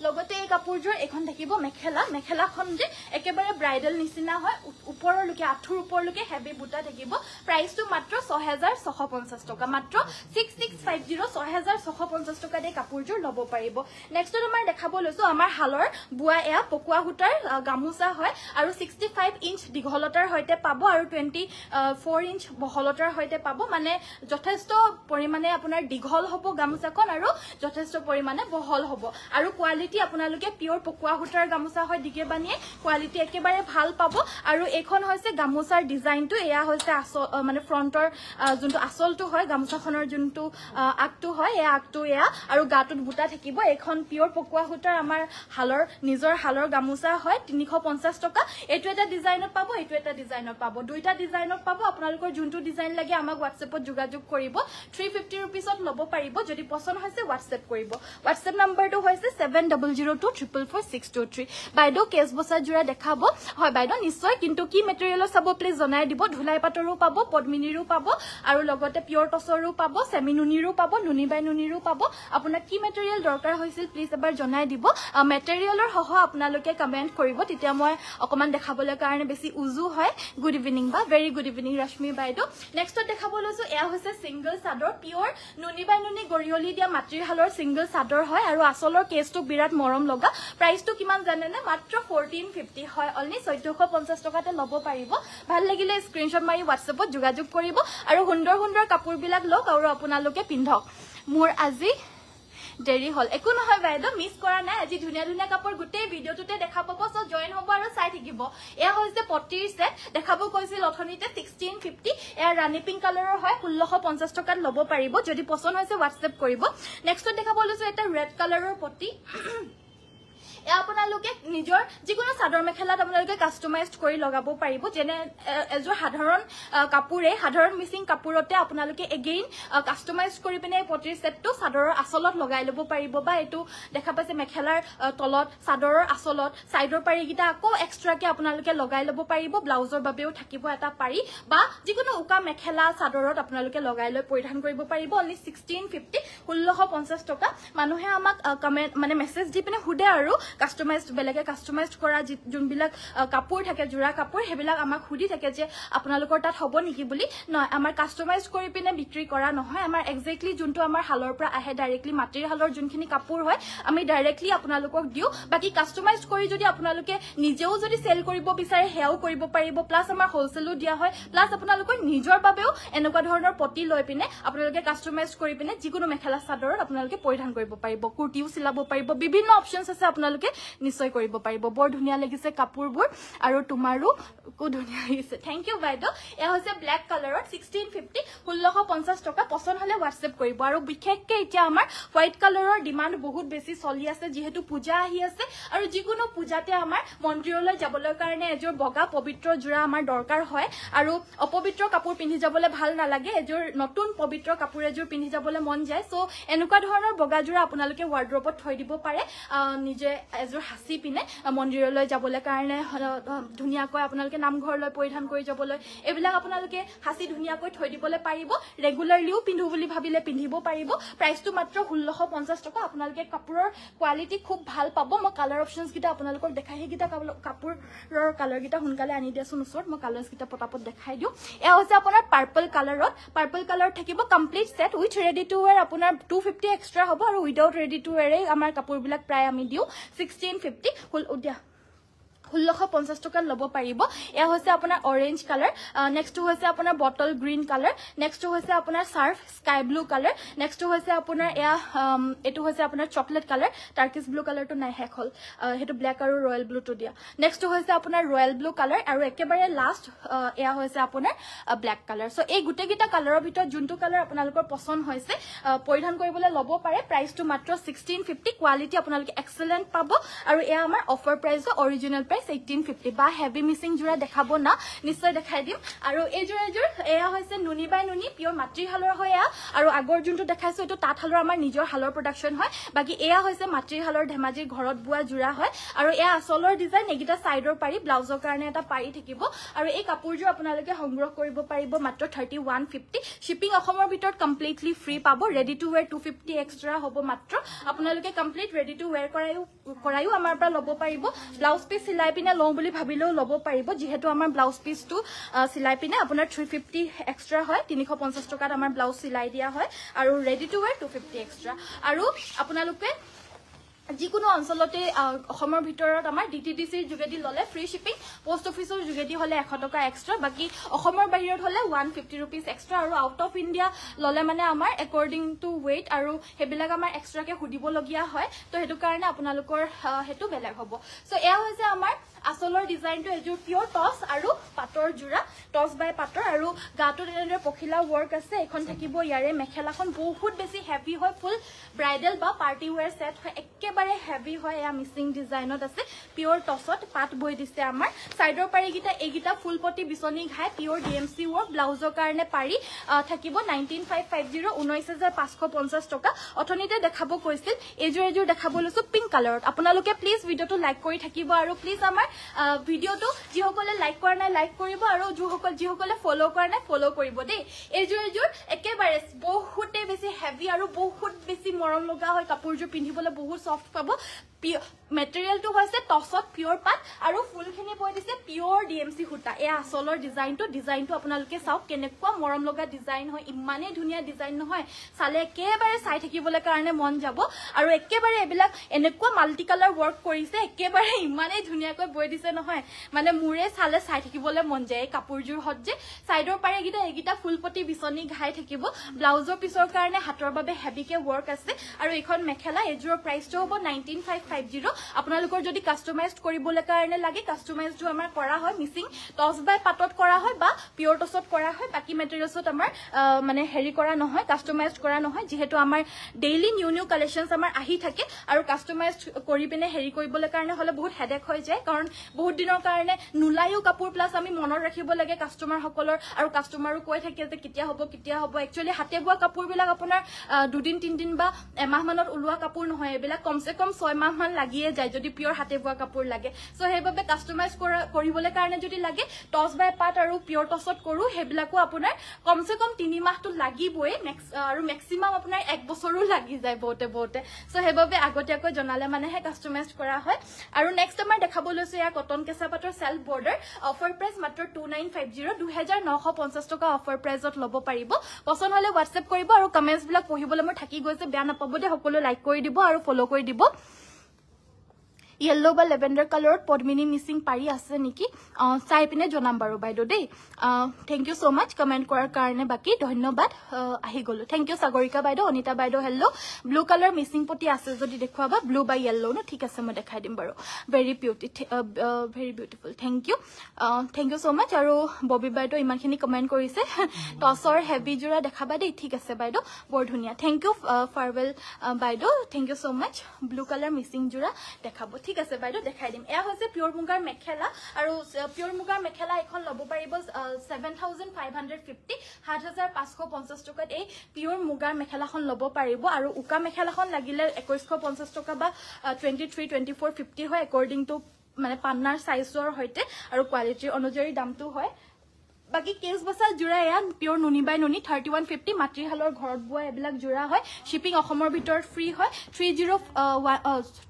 লগতে এই কাপোৰযোৰ এখন থাকিব মেখেলা মেখেলাখন যে একেবাৰে ব্ৰাইডেল নিচিনা হয় ওপৰলৈকে আঁঠুৰ ওপৰলৈকে হেভি বুটা থাকিব প্ৰাইচটো মাত্ৰ ছহেজাৰ ছশ পঞ্চাছ টকা মাত্ৰ ছিক্স ছিক্স ফাইভ জিৰ' ছহেজাৰ ছশ পঞ্চাছ টকা দিয়ে কাপোৰযোৰ ল'ব পাৰিব নেক্সটত আমাৰ দেখাব লৈছোঁ আমাৰ শালৰ বোৱা এয়া পকোৱা সূতাৰ গামোচা হয় আৰু ছিক্সটি ফাইভ ইঞ্চ দীঘলতাৰ সৈতে পাব আৰু টুৱেণ্টি ফ'ৰ ইঞ্চ বহলতাৰ সৈতে পাব মানে যথেষ্ট পৰিমাণে আপোনাৰ দীঘল হ'ব গামোচাখন আৰু যথেষ্ট পৰিমাণে বহল হ'ব আৰু কোৱালিটি কোৱালিটি আপোনালোকে পিয়ৰ পকোৱা সূতাৰ গামোচা হয় দিগে বানিয়ে কোৱালিটি একেবাৰে ভাল পাব আৰু এইখন হৈছে গামোচাৰ ডিজাইনটো এয়া হৈছে আচল মানে ফ্ৰণ্টৰ যোনটো আচলটো হয় গামোচাখনৰ যোনটো আগটো হয় এয়া আগটো এয়া আৰু গাটোত বুটা থাকিব এইখন পিয়ৰ পকোৱা সূতাৰ আমাৰ হালৰ নিজৰ হালৰ গামোচা হয় তিনিশ পঞ্চাছ টকা এইটো এটা ডিজাইনত পাব এইটো এটা ডিজাইনত পাব দুইটা ডিজাইনত পাব আপোনালোকৰ যোনটো ডিজাইন লাগে আমাক হোৱাটছএপত যোগাযোগ কৰিব থ্ৰী ফিফটি ৰুপিজত ল'ব পাৰিব যদি পচন্দ হৈছে হোৱাটছএপ কৰিব হোৱাটছএপ নাম্বাৰটো হৈছে seven double zero two triple four six two three. By do case bossa jura de cabo, hoy by don is so kinto key material sabo please on I debo dulai pataru pabo, pod mini rupabo, aru logote pure tosoru pabo, semi nuniru pabo, nuni by nuniru pabo, upon a key material doctor hoisil please about jonai debo, a material or hoho upna loke comment corribo, titamo, a command de cabola carne besi uzu hoy, good evening ba, very good evening Rashmi by do. Next to the cabolosu, air hose single sador, pure, nuni by nuni gorioli, the matri halor single sador hoy, aru asolo case to bira. বিৰাট মৰম লগা প্ৰাইচটো কিমান জানেনে মাত্ৰ fourteen fifty হয় অলনি চৈধ্যশ পঞ্চাছ টকাতে ল'ব পাৰিব ভাল লাগিলে স্ক্ৰীনশ্বট মাৰি হোৱাটছএপত যোগাযোগ কৰিব আৰু সুন্দৰ সুন্দৰ কাপোৰবিলাক লওক আৰু আপোনালোকে পিন্ধক মোৰ আজি দেরি হল একো নহয় বাইদেউ মিস করা নাই আজি ধুনিয়া ধুনিয়া কাপড় গোটেই ভিডিঅ'টোতে দেখা পাব সো জয়েন হব আৰু চাই থাকিব এয়া হৈছে পটির সেট দেখাব কৈছিল অথনিতে সিক্সটিন ফিফটি এয়া রানি পিঙ্ক কালারের হয় ষোল্লশ পঞ্চাশ টকাত লব পাৰিব যদি পচন্দ হৈছে হোয়াটসঅ্যাপ কৰিব নেক্সটত দেখাব লো এটা ৰেড কালাৰৰ পটি আপোনালোকে নিজৰ যিকোনো চাদৰ মেখেলাত আপোনালোকে কাষ্টমাইজ কৰি লগাব পাৰিব যেনে এযোৰ সাধাৰণ কাপোৰে সাধাৰণ মিচিং কাপোৰতে আপোনালোকে এগেইন কাষ্টমাইজ কৰি পিনে পটিৰ ছেটটো চাদৰৰ আচলত লগাই ল'ব পাৰিব বা এইটো দেখা পাইছে মেখেলাৰ তলত চাদৰৰ আচলত ছাইডৰ পাৰিকেইটা আকৌ এক্সট্ৰাকে আপোনালোকে লগাই ল'ব পাৰিব ব্লাউজৰ বাবেও থাকিব এটা পাৰি বা যিকোনো উকা মেখেলা চাদৰত আপোনালোকে লগাই লৈ পৰিধান কৰিব পাৰিব অনলি ছিক্সটিন ফিফটি ষোল্লশ পঞ্চাছ টকা মানুহে আমাক কমেণ্ট মানে মেছেজ দি পিনে সোধে আৰু কাষ্টমাইজ বেলেগে কাষ্টমাইজ কৰা যোনবিলাক কাপোৰ থাকে যোৰা কাপোৰ সেইবিলাক আমাক সুধি থাকে যে আপোনালোকৰ তাত হ'ব নেকি বুলি নহয় আমাৰ কাষ্টমাইজ কৰি পিনে বিক্ৰী কৰা নহয় আমাৰ একজেক্টলি যোনটো আমাৰ শালৰ পৰা আহে ডাইৰেক্টলি মাটিৰ শালৰ যোনখিনি কাপোৰ হয় আমি ডাইৰেক্টলি আপোনালোকক দিওঁ বাকী কাষ্টমাইজ কৰি যদি আপোনালোকে নিজেও যদি চেল কৰিব বিচাৰে সেয়াও কৰিব পাৰিব প্লাছ আমাৰ হ'লচেলো দিয়া হয় প্লাছ আপোনালোকৰ নিজৰ বাবেও এনেকুৱা ধৰণৰ পটি লৈ পিনে আপোনালোকে কাষ্টমাইজ কৰি পিনে যিকোনো মেখেলা চাদৰত আপোনালোকে পৰিধান কৰিব পাৰিব কুৰ্তিও চিলাব পাৰিব বিভিন্ন অপশ্যনছ আছে আপোনালোকে আপোনালোকে নিশ্চয় কৰিব পাৰিব বৰ ধুনীয়া লাগিছে কাপোৰবোৰ আৰু তোমাৰো খুব ধুনীয়া লাগিছে থেংক ইউ বাইদেউ এয়া হৈছে ব্লেক কালাৰত ছিক্সটিন ফিফটি ষোল্লশ পঞ্চাছ টকা পচন্দ হ'লে হোৱাটছএপ কৰিব আৰু বিশেষকে এতিয়া আমাৰ হোৱাইট কালাৰৰ ডিমাণ্ড বহুত বেছি চলি আছে যিহেতু পূজা আহি আছে আৰু যিকোনো পূজাতে আমাৰ মন্দিৰলৈ যাবলৈ কাৰণে এযোৰ বগা পবিত্ৰ যোৰা আমাৰ দৰকাৰ হয় আৰু অপবিত্ৰ কাপোৰ পিন্ধি যাবলৈ ভাল নালাগে এযোৰ নতুন পবিত্ৰ কাপোৰ এযোৰ পিন্ধি যাবলৈ মন যায় চ' এনেকুৱা ধৰণৰ বগা যোৰা আপোনালোকে ৱাৰ্ড্ৰপত থৈ দিব পাৰে নিজে এযোৰ সাঁচি পিনে মন্দিৰলৈ যাবলৈ কাৰণে ধুনীয়াকৈ আপোনালোকে নামঘৰলৈ পৰিধান কৰি যাবলৈ এইবিলাক আপোনালোকে সাঁচি ধুনীয়াকৈ থৈ দিবলৈ পাৰিব ৰেগুলাৰলিও পিন্ধো বুলি ভাবিলে পিন্ধিব পাৰিব প্ৰাইচটো মাত্ৰ ষোল্লশ পঞ্চাছ টকা আপোনালোকে কাপোৰৰ কোৱালিটি খুব ভাল পাব মই কালাৰ অপশ্যনছকেইটা আপোনালোকক দেখাই সেইকেইটা কাপোৰৰ কালাৰকেইটা সোনকালে আনি দিয়াচোন ওচৰত মই কালাৰ্ছকেইটা পতাপত দেখাই দিওঁ এয়া হৈছে আপোনাৰ পাৰ্পল কালাৰত পাৰ্পল কালাৰ থাকিব complete set with ready to wear আপোনাৰ টু ফিফটি এক্সট্ৰা হ'ব আৰু উইদাউট ৰেডি টু ৱেৰেই আমাৰ কাপোৰবিলাক প্ৰায় আমি দিওঁ सिक्सटीन फिफ्टी उठ गया ষোল্লশ পঞ্চাছ টকাত ল'ব পাৰিব এয়া হৈছে আপোনাৰ অৰেঞ্জ কালাৰ নেক্সটটো হৈছে আপোনাৰ বটল গ্ৰীণ কালাৰ নেক্সটটো হৈছে আপোনাৰ চাৰ্ফ স্কাই ব্লু কালাৰ নেক্সটটো হৈছে আপোনাৰ এয়া এইটো হৈছে আপোনাৰ চকলেট কালাৰ টাৰ্কিছ ব্লু কালাৰটো নাই শেষ হ'ল সেইটো ব্লেক আৰু ৰয়েল ব্লুটো দিয়া নেক্সটটো হৈছে আপোনাৰ ৰয়েল ব্লু কালাৰ আৰু একেবাৰে লাষ্ট এয়া হৈছে আপোনাৰ ব্লেক কালাৰ চ' এই গোটেইকেইটা কালাৰৰ ভিতৰত যোনটো কালাৰ আপোনালোকৰ পচন্দ হৈছে পৰিধান কৰিবলৈ ল'ব পাৰে প্ৰাইচটো মাত্ৰ ছিক্সটিন ফিফটি কোৱালিটি আপোনালোকে এক্সেলেণ্ট পাব আৰু এয়া আমাৰ offer price original price price eighteen fifty বা হেভি মিচিং যোৰা দেখাব না নিশ্চয় দেখাই দিম আৰু এইযোৰ এযোৰ এয়া হৈছে নুনি বাই নুনি পিয়ৰ মাতৃশালৰ হয় এয়া আৰু আগৰ যোনটো দেখাইছো এইটো তাঁতশালৰ আমাৰ নিজৰ শালৰ প্ৰডাকশ্যন হয় বাকী এয়া হৈছে মাতৃশালৰ ধেমাজিৰ ঘৰত বোৱা যোৰা হয় আৰু এয়া আচলৰ ডিজাইন এইকেইটা ছাইডৰ পাৰি ব্লাউজৰ কাৰণে এটা পাৰি থাকিব আৰু এই কাপোৰযোৰ আপোনালোকে সংগ্ৰহ কৰিব পাৰিব মাত্ৰ থাৰ্টি ওৱান ফিফটি শ্বিপিং অসমৰ ভিতৰত কমপ্লিটলি ফ্ৰী পাব ready to wear two fifty extra হ'ব মাত্ৰ আপোনালোকে কমপ্লিট ৰেডি টু ৱেৰ কৰাইও কৰাইও আমাৰ পৰা ল'ব পাৰিব ব্লাউজ পিচ চিলাই চিলাই পিনে লওঁ বুলি ভাবিলেও ল'ব পাৰিব যিহেতু আমাৰ ব্লাউজ পিচটো চিলাই পিনে আপোনাৰ থ্ৰী ফিফটি এক্সট্ৰা হয় তিনিশ পঞ্চাছ টকাত আমাৰ ব্লাউজ চিলাই দিয়া হয় আৰু ready to wear two fifty extra আৰু আপোনালোকে যিকোনো অঞ্চলতে অসমৰ ভিতৰত আমাৰ ডি টি ডি চিৰ যোগেদি ল'লে ফ্ৰী শ্বিপিং প'ষ্ট অফিচৰ যোগেদি হ'লে এশ টকা এক্সট্ৰা বাকী অসমৰ বাহিৰত হ'লে ওৱান ফিফটি ৰুপিজ এক্সট্ৰা আৰু আউট অফ ইণ্ডিয়া ল'লে মানে আমাৰ একৰ্ডিং টু ৱেইট আৰু সেইবিলাক আমাৰ এক্সট্ৰাকে সুধিবলগীয়া হয় ত' সেইটো কাৰণে আপোনালোকৰ সেইটো বেলেগ হ'ব চ' এয়া হৈছে আমাৰ আচলৰ ডিজাইনটো এযোৰ পিয়ৰ টচ আৰু পাটৰ যোৰা টচ বাই পাটৰ আৰু গাটোত এনেদৰে পখিলা ৱৰ্ক আছে এইখন থাকিব ইয়াৰে মেখেলাখন বহুত বেছি হেভি হয় ফুল ব্ৰাইডেল বা পাৰ্টি ৱেৰ ছেট হয় একেবাৰে হেভি হয় এয়া মিচিং ডিজাইনত আছে পিয়ৰ টচত পাত বৈ দিছে আমাৰ ছাইডৰ পাৰিকেইটা এইকেইটা ফুলপতি বিচনী ঘাই pure D M C work ব্লাউজৰ কাৰণে পাৰি থাকিব নাইনটিন ফাইভ ফাইভ জিৰ' ঊনৈছ হাজাৰ পাঁচশ পঞ্চাছ টকা অথনিতে দেখাব কৈছিল এইযোৰ এইযোৰ দেখাব লৈছো পিংক কালাৰত আপোনালোকে প্লিজ ভিডিঅ'টো লাইক কৰি থাকিব আৰু প্লিজ আমাৰ ভিডিঅ'টো যিসকলে লাইক কৰা নাই লাইক কৰিব আৰু যিসকল যিসকলে ফ'ল' কৰা নাই ফলো কৰিব দেই এইযোৰ এযোৰ একেবাৰে বহুতে বেছি হেভি আৰু বহুত বেছি মৰম লগা হয় কাপোৰযোৰ পিন্ধিবলৈ বহুত চফ্ট পাব মেটেৰিয়েলটো হৈছে টচত পিয়ৰ পাত আৰু ফুলখিনি বৈ দিছে পিয়ৰ ডি এম চি সূতা এই আচলৰ ডিজাইনটো ডিজাইনটো আপোনালোকে চাওক কেনেকুৱা মৰম লগা ডিজাইন হয় ইমানেই ধুনীয়া ডিজাইন নহয় চালে একেবাৰে চাই থাকিবলৈ কাৰণে মন যাব আৰু একেবাৰে এইবিলাক এনেকুৱা মাল্টি কালাৰ ৱৰ্ক কৰিছে একেবাৰে ইমানেই ধুনীয়াকৈ বৈ দিছে নহয় মানে মোৰে চালে চাই থাকিবলৈ মন যায় এই কাপোৰযোৰ হত যে চাইডৰ পাৰে এইকেইটা এইকেইটা ফুলপতি বিচনী ঘাই থাকিব ব্লাউজৰ পিছৰ কাৰণে হাতৰ বাবে হেভিকে ৱৰ্ক আছে আৰু এইখন মেখেলা এইযোৰৰ প্ৰাইচটো হ'ব নাইনটিন ফাইভ ফাইভ জিৰ' আপোনালোকৰ যদি কাষ্টমাইজড কৰিবলৈ কাৰণে লাগে কাষ্টমাইজডো আমাৰ কৰা হয় মিচিং টচ বাই পাতত কৰা হয় বা পিয়ৰ টচত কৰা হয় বাকী মেটেৰিয়েলছত আমাৰ মানে হেৰি কৰা নহয় কাষ্টমাইজ কৰা নহয় যিহেতু আমাৰ ডেইলি নিউ নিউ কালেকশ্যনছ আমাৰ আহি থাকে আৰু কাষ্টমাইজ কৰি পিনে হেৰি কৰিবলৈ কাৰণে হ'লে বহুত হেডেক হৈ যায় কাৰণ বহুত দিনৰ কাৰণে নোলায়ো কাপোৰ প্লাছ আমি মনত ৰাখিব লাগে কাষ্টমাৰসকলৰ আৰু কাষ্টমাৰো কৈ থাকে যে কেতিয়া হ'ব কেতিয়া হ'ব একচুৱেলি হাতে বোৱা কাপোৰবিলাক আপোনাৰ দুদিন তিনিদিন বা এমাহমানত ওলোৱা কাপোৰ নহয় এইবিলাক কমচে কম ছয় মাহ মাহমান লাগিয়ে যায় যদি পিয়ৰ হাতে বোৱা কাপোৰ লাগে চ' সেইবাবে কাষ্টমাইজ কৰা কৰিবলৈ কাৰণে যদি লাগে টচ বাই পাট আৰু পিয়ৰ টচত কৰোঁ সেইবিলাকো আপোনাৰ কমচে কম তিনিমাহটো লাগিবই আৰু মেক্সিমাম আপোনাৰ এক বছৰো লাগি যায় বহুতে বহুতে চ' সেইবাবে আগতীয়াকৈ জনালে মানেহে কাষ্টমাইজ কৰা হয় আৰু নেক্সট আমাৰ দেখাব লৈছোঁ এয়া কটন কেঁচা পাটৰ চেল্ফ বৰ্ডাৰ অফাৰ প্ৰাইচ মাত্ৰ টু নাইন ফাইভ জিৰ' দুহেজাৰ নশ পঞ্চাছ টকা অফাৰ প্ৰাইচত ল'ব পাৰিব পচন্দ হ'লে হোৱাটছএপ কৰিব আৰু কমেণ্টছবিলাক পঢ়িবলৈ মোৰ থাকি গৈছে বেয়া নাপাব দেই সকলোৱে লাইক কৰি দিব আৰু ফ'ল' কৰি দিব য়েল্ল' বা লেভেণ্ডাৰ কালাৰত পদ্মিনী মিচিং পাৰি আছে নেকি চাই পিনে জনাম বাৰু বাইদেউ দেই thank you so' much comment কৰাৰ কাৰণে বাকী ধন্যবাদ আহি গ'লোঁ থেংক ইউ সাগৰিকা বাইদেউ অনিতা বাইদেউ হেল্ল' ব্লু কালাৰ মিচিং পটি আছে যদি দেখুৱাবা ব্লু বা য়েল্ল' ন ঠিক আছে মই দেখাই দিম বাৰু very beauty very beautiful thank you thank you so' much আৰু ববী বাইদেউ ইমানখিনি কমেণ্ট কৰিছে টছৰ হেভি যোৰা দেখাবা দেই ঠিক আছে বাইদেউ বৰ ধুনীয়া থেংক ইউ ফাৰৱেল বাইদেউ thank you so' much blue colour Mising যোৰা দেখাব ঠিক আছে বাইদেউ দেখাই দিম এয়া হৈছে পিয়ৰ মুগাৰ মেখেলা আৰু পিয়ৰ মুগাৰ মেখেলা এখন ল'ব পাৰিব ছেভেন থাউজেণ্ড ফাইভ এই পিয়ৰ মুগাৰ মেখেলাখন ল'ব পাৰিব আৰু উকা মেখেলাখন লাগিলে একৈশ পঞ্চাছ টকা বা টুৱেণ্টি থ্ৰী হয় একৰ্ডিং টু মানে পান্নাৰ চাইজৰ সৈতে আৰু কোৱালিটিৰ অনুযায়ী দামটো হয় বাকী কেচ বাচা যোৰা এয়া পিয়ৰ নুনি বাই নুনি থাৰ্টি ওৱান ফিফটি মাতৃশালৰ ঘৰত বোৱা এইবিলাক যোৰা হয় শ্বিপিং অসমৰ ভিতৰত ফ্ৰী হয় three zero'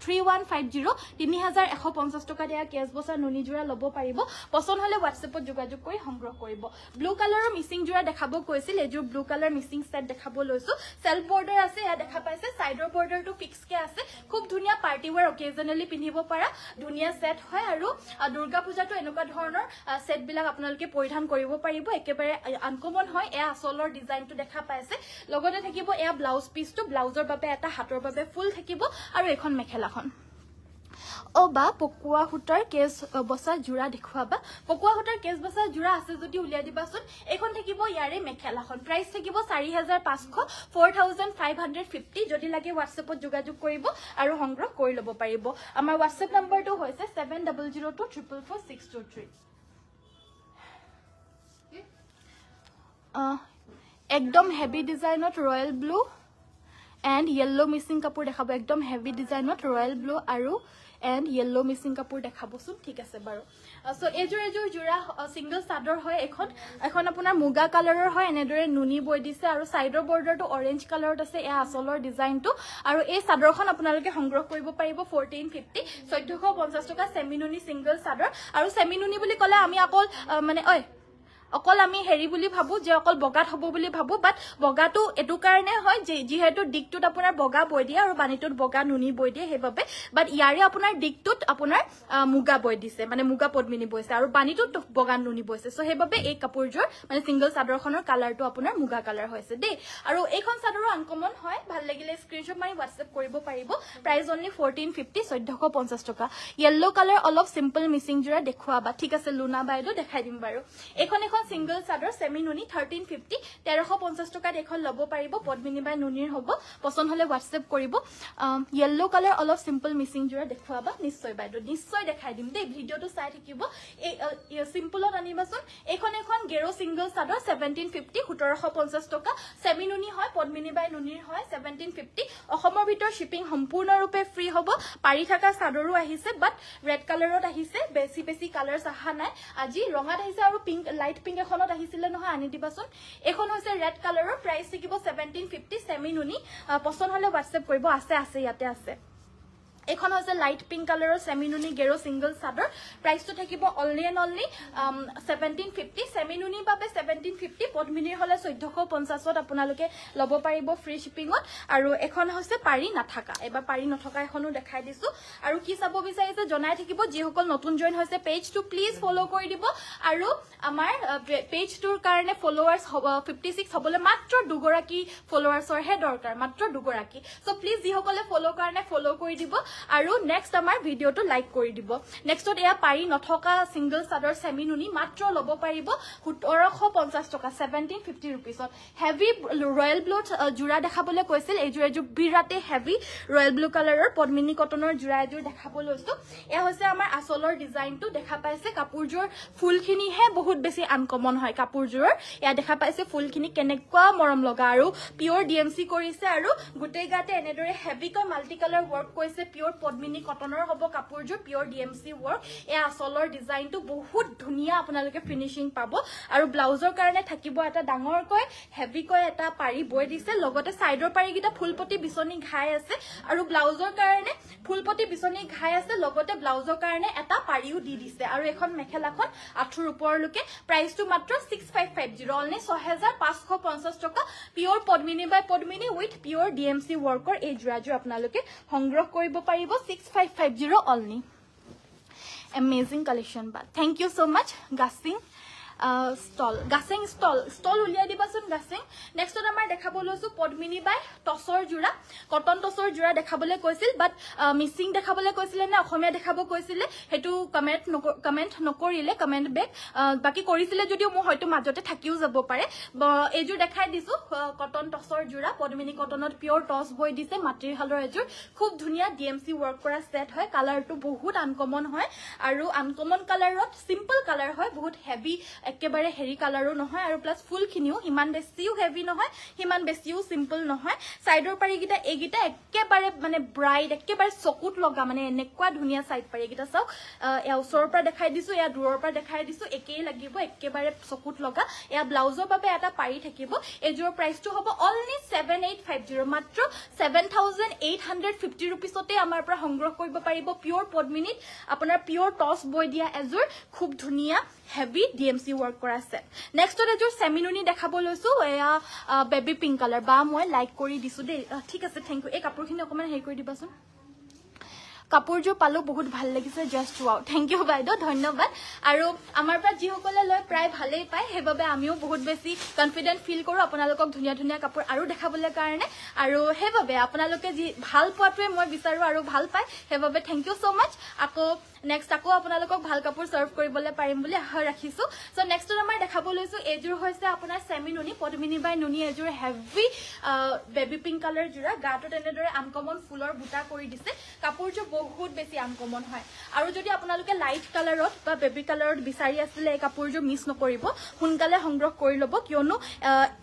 three one five zero' তিনি হাজাৰ এশ পঞ্চাছ টকাত এয়া কেচ বচা নুনি যোৰা ল'ব পাৰিব পচন্দ হ'লে হোৱাটছএপত যোগাযোগ কৰি সংগ্ৰহ কৰিব ব্লু কালাৰৰ মিচিং যোৰা দেখাব কৈছিল এইযোৰ ব্লু কালাৰ মিচিং ছেট দেখাব লৈছো চেল্ফ বৰ্ডাৰ আছে এয়া দেখা পাইছে ছাইডৰ বৰ্ডাৰটো ফিক্সকৈ আছে খুব ধুনীয়া পাৰ্টি ৱেৰ অকেজনেলি পিন্ধিব পাৰা ধুনীয়া ছেট হয় আৰু দুৰ্গা পূজাটো এনেকুৱা ধৰণৰ ছেটবিলাক আপোনালোকে পৰিধান কৰিব পাৰিব একেবাৰে আনকমন হয় এয়া আচলৰ ডিজাইনটো দেখা পাইছে লগতে থাকিব এয়া ব্লাউজ পিচটো ব্লাউজৰ বাবে এটা হাতৰ বাবে ফুল থাকিব আৰু এইখন মেখেলাখন অ বা পকোৱা সূতাৰ কেচ বচা যোৰা দেখুৱাবা পকোৱা সূতাৰ কেচ বচা যোৰা আছে যদি উলিয়াই দিবাচোন এইখন থাকিব ইয়াৰে মেখেলাখন প্ৰাইচ থাকিব চাৰি হাজাৰ পাঁচশ four thousand five hundred fifty যদি লাগে হোৱাটছএপত যোগাযোগ কৰিব আৰু সংগ্ৰহ কৰি ল'ব পাৰিব আমাৰ হোৱাটছএপ নম্বৰটো হৈছে seven double zero' two triple four six two three একদম হেভি ডিজাইনত royal blue and yellow' Mising কাপোৰ দেখাব একদম হেভি ডিজাইনত ৰয়েল ব্লু আৰু এণ্ড য়েল্ল' মিচিং কাপোৰ দেখাবচোন ঠিক আছে বাৰু চ' এইযোৰ এযোৰ যোৰা ছিংগল চাদৰ হয় এখন এখন আপোনাৰ মুগা কালাৰৰ হয় এনেদৰে নুনি বৈ দিছে আৰু ছাইডৰ বৰ্ডাৰটো অৰেঞ্জ কালাৰত আছে এয়া আচলৰ ডিজাইনটো আৰু এই চাদৰখন আপোনালোকে সংগ্ৰহ কৰিব পাৰিব ফৰ্টিন ফিফটি চৈধ্যশ পঞ্চাছ টকা চেমিনুনি ছিংগল চাদৰ আৰু চেমিনুনি বুলি ক'লে আমি অকল মানে অকল আমি হেৰি বুলি ভাবো যে অকল বগাত হ'ব বুলি ভাবো বাট বগাটো এইটো কাৰণে হয় যে যিহেতু ডিগটোত আপোনাৰ বগা বৈ দিয়ে আৰু বানীটোত বগা নুনি বৈ দিয়ে সেইবাবে বাট ইয়াৰে আপোনাৰ ডিগটোত আপোনাৰ মুগা বৈ দিছে মানে মুগা পদ্মিনী বৈছে আৰু বানীটোত বগা নুনি বৈছে চ' সেইবাবে এই কাপোৰযোৰ মানে ছিংগল চাদৰখনৰ কালাৰটো আপোনাৰ মুগা কালাৰ হৈছে দেই আৰু এইখন চাদৰো আনকমন হয় ভাল লাগিলে স্ক্ৰীণশ্বট মাৰি হোৱাটছএপ কৰিব পাৰিব প্ৰাইজ অনলি ফৰ্টিন ফিফটি চৈধ্যশ পঞ্চাছ টকা য়েল্ল' কালাৰ অলপ চিম্পল মিচিং যোৰা দেখুৱাবা ঠিক আছে লুনা বাইদেউ দেখাই দিম বাৰু এইখন এখন সিংগল চাদৰ চেমি নুনি থাৰ্টিন ফিফটি তেৰশ পঞ্চাছ ল'ব পাৰিব পদ্মিনী বাই নুনিৰ হ'ব পচন্দ হ'লে হোৱাটছএপ কৰিব য়েল্ল' কালাৰ অলপ চিম্পল মিচিং যোৰা দেখুৱাবা নিশ্চয় বাইদেউ নিশ্চয় দেখাই দিম দেই ভিডিঅ'টো চাই থাকিব এই হয় অসমৰ ভিতৰত সম্পূৰ্ণৰূপে শ্বপিং এখনত আহিছিলে নহয় আনি দিবাচোন এইখন হৈছে ৰেড কালাৰৰ প্ৰাইচ থাকিব ছেভেণ্টিন ফিফটি চেমিনুনি পচন্দ হ'লে হোৱাটছএপ কৰিব আছে আছে ইয়াতে আছে এইখন হৈছে লাইট পিংক কালাৰৰ চেমিনুনি গেৰু ছিংগল চাদৰ প্ৰাইচটো থাকিব only and only seventeen fifty চেমিনুনিৰ বাবে ছেভেণ্টিন ফিফটি পদ্মিনীৰ হ'লে চৈধ্যশ পঞ্চাছত আপোনালোকে ল'ব পাৰিব ফ্ৰী শ্বিপিঙত আৰু এখন হৈছে পাৰি নাথাকা এবাৰ পাৰি নথকা এখনো দেখাই দিছোঁ আৰু কি চাব বিচাৰিছে জনাই থাকিব যিসকল নতুন জইন হৈছে পেজটো প্লিজ ফ'ল' কৰি দিব আৰু আমাৰ পেজটোৰ কাৰণে ফ'ল'ৱাৰ্ছ হ'ব ফিফটি ছিক্স হ'বলৈ মাত্ৰ দুগৰাকী ফ'ল'ৱাৰ্ছৰহে দৰকাৰ মাত্ৰ দুগৰাকী চ' প্লিজ যিসকলে ফ'ল' কাৰণে ফ'ল' কৰি দিব আৰু নেক্সট আমাৰ ভিডিঅ'টো লাইক কৰি দিব নেক্সটত এয়া পাৰি নথকা ছিংগল চাদৰ চেমিনুনি মাত্ৰ ল'ব পাৰিব সোতৰশ পঞ্চাছ টকা ছেভেণ্টিন ফিফটি ৰুপিছত হেভি ৰয়েল ব্লু যোৰা দেখাবলৈ কৈছিল এইযোৰ এযোৰ বিৰাটেই হেভি ৰয়েল ব্লু কালাৰৰ পদ্মিনী কটনৰ যোৰা এযোৰ দেখাবলৈ লৈছোঁ এয়া হৈছে আমাৰ আচলৰ ডিজাইনটো দেখা পাইছে কাপোৰযোৰ ফুলখিনিহে বহুত বেছি আনকমন হয় কাপোৰযোৰৰ এয়া দেখা পাইছে ফুলখিনি কেনেকুৱা মৰম লগা আৰু পিয়ৰ ডি এম চি কৰিছে আৰু গোটেই গাতে এনেদৰে হেভিকৈ মাল্টি কালাৰ ৱৰ্ক কৰিছে pure pure podmini cotton or hobo kapurjo pure DMC work. A e solar design to bohut dunia apunaluke finishing pabo. Aru blouse or karane takibo at a dangor koi, heavy koi at a pari boy disel, logot a side or pari get a pulpoti bisoni ghayase. Aru blouse or karane, pulpoti bisoni ghayase, logot a blouse or karane at a pari u didise. Aru ekon mekalakon, aturupor luke, price to matro six five five zero only so has a pasco ponsostoka, pure podmini by podmini with pure DMC worker, age rajo apunaluke, hungro koi bopa. paribo 6550 only amazing collection but thank you so much gassing stall গাছিং stall stall উলিয়াই দিবাচোন গাছিং নেক্সটত আমাৰ দেখাবলৈ লৈছোঁ পদ্মিনী বাই টচৰ যোৰা cotton টচৰ যোৰা দেখাবলৈ কৈছিল বাট মিচিং দেখাবলৈ কৈছিলে নে অসমীয়া দেখাব কৈছিলে সেইটো কমেণ্ট কমেণ্ট নকৰিলে কমেণ্ট বেক বাকী কৰিছিলে যদিও মোৰ হয়তো মাজতে থাকিও যাব পাৰে এইযোৰ দেখাই দিছোঁ কটন টচৰ যোৰা পদ্মিনী কটনত পিয়ৰ টচ বৈ দিছে মাটিৰশালৰ এযোৰ খুব ধুনীয়া ডি এম চি ৱৰ্ক কৰা ছেট হয় কালাৰটো বহুত আনকমন হয় আৰু আনকমন কালাৰত চিম্পল কালাৰ হয় বহুত হেভি একেবাৰে হেৰি কালাৰো নহয় আৰু প্লাছ ফুলখিনিও সিমান বেছিও হেভি নহয় সিমান বেছিও চিম্পল নহয় ছাইডৰ পাৰিকেইটা এইকেইটা একেবাৰে মানে ব্ৰাইট একেবাৰে চকুত লগা মানে এনেকুৱা ধুনীয়া ছাইড পাৰি এইকেইটা চাওক এয়া ওচৰৰ পৰা দেখাই দিছোঁ এয়া দূৰৰ পৰা দেখাই দিছোঁ একেই লাগিব একেবাৰে চকুত লগা এয়া ব্লাউজৰ বাবে এটা পাৰি থাকিব এইযোৰৰ প্ৰাইচটো হ'ব অলনি ছেভেন এইট ফাইভ জিৰ' মাত্ৰ seven thousand eight hundred fifty ৰুপিছতে আমাৰ পৰা সংগ্ৰহ কৰিব পাৰিব পিয়ৰ পদ্মিনীত আপোনাৰ পিয়ৰ টচ বৈ দিয়া এযোৰ খুব ধুনীয়া heavy D M C work কৰা আছে নেক্সটত এযোৰ চেমিনুনি দেখাব লৈছোঁ এয়া বেবি পিংক কালাৰ বা মই লাইক কৰি দিছোঁ দেই ঠিক আছে থেংক ইউ এই কাপোৰখিনি অকণমান হেৰি কৰি দিবাচোন কাপোৰযোৰ পালোঁ বহুত ভাল লাগিছে জাষ্ট ৱাও থেংক ইউ বাইদেউ ধন্যবাদ আৰু আমাৰ পৰা যিসকলে লয় প্ৰায় ভালেই পায় সেইবাবে আমিও বহুত বেছি কনফিডেণ্ট ফিল কৰোঁ আপোনালোকক ধুনীয়া ধুনীয়া কাপোৰ আৰু দেখাবলৈ কাৰণে আৰু সেইবাবে আপোনালোকে যি ভাল পোৱাটোৱে মই বিচাৰোঁ আৰু ভাল পায় সেইবাবে থেংক ইউ ছ' মাছ আকৌ নেক্সট আকৌ আপোনালোকক ভাল কাপোৰ চাৰ্ভ কৰিবলৈ পাৰিম বুলি আশা ৰাখিছো চ' নেক্সটত আমাৰ দেখাব লৈছো এইযোৰ হৈছে আপোনাৰ চেমি নুনি পদ্মিনী বাই নুনি এযোৰ হেভি বেবি পিংক কালাৰ যোৰা গাটোত এনেদৰে আনকমন ফুলৰ বুটা কৰি দিছে কাপোৰযোৰ বহুত বেছি আনকমন হয় আৰু যদি আপোনালোকে লাইট কালাৰত বা বেবী কালাৰত বিচাৰি আছিলে এই কাপোৰযোৰ মিছ নকৰিব সোনকালে সংগ্ৰহ কৰি ল'ব কিয়নো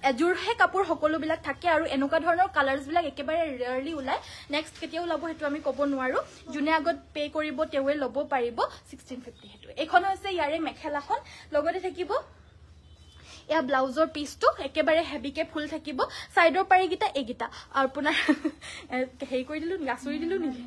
এযোৰহে কাপোৰ সকলোবিলাক থাকে আৰু এনেকুৱা ধৰণৰ কালাৰ্ছবিলাক একেবাৰে ৰেয়াৰলি ওলায় নেক্সট কেতিয়াও ওলাব সেইটো আমি ক'ব নোৱাৰো যোনে আগত পে' কৰিব তেওঁৱে ল'ব পাৰিব 1650 হেতু এখন হৈছে ইয়াৰে মেখেলাখন লগতে থাকিব এয়া ব্লাউজৰ পিছটো একেবাৰে হেভিকে ফুল থাকিব ছাইডৰ পাৰিকেইটা এইকেইটা আপোনাৰ হেৰি কৰি দিলোঁ গাচৰি দিলোঁ নেকি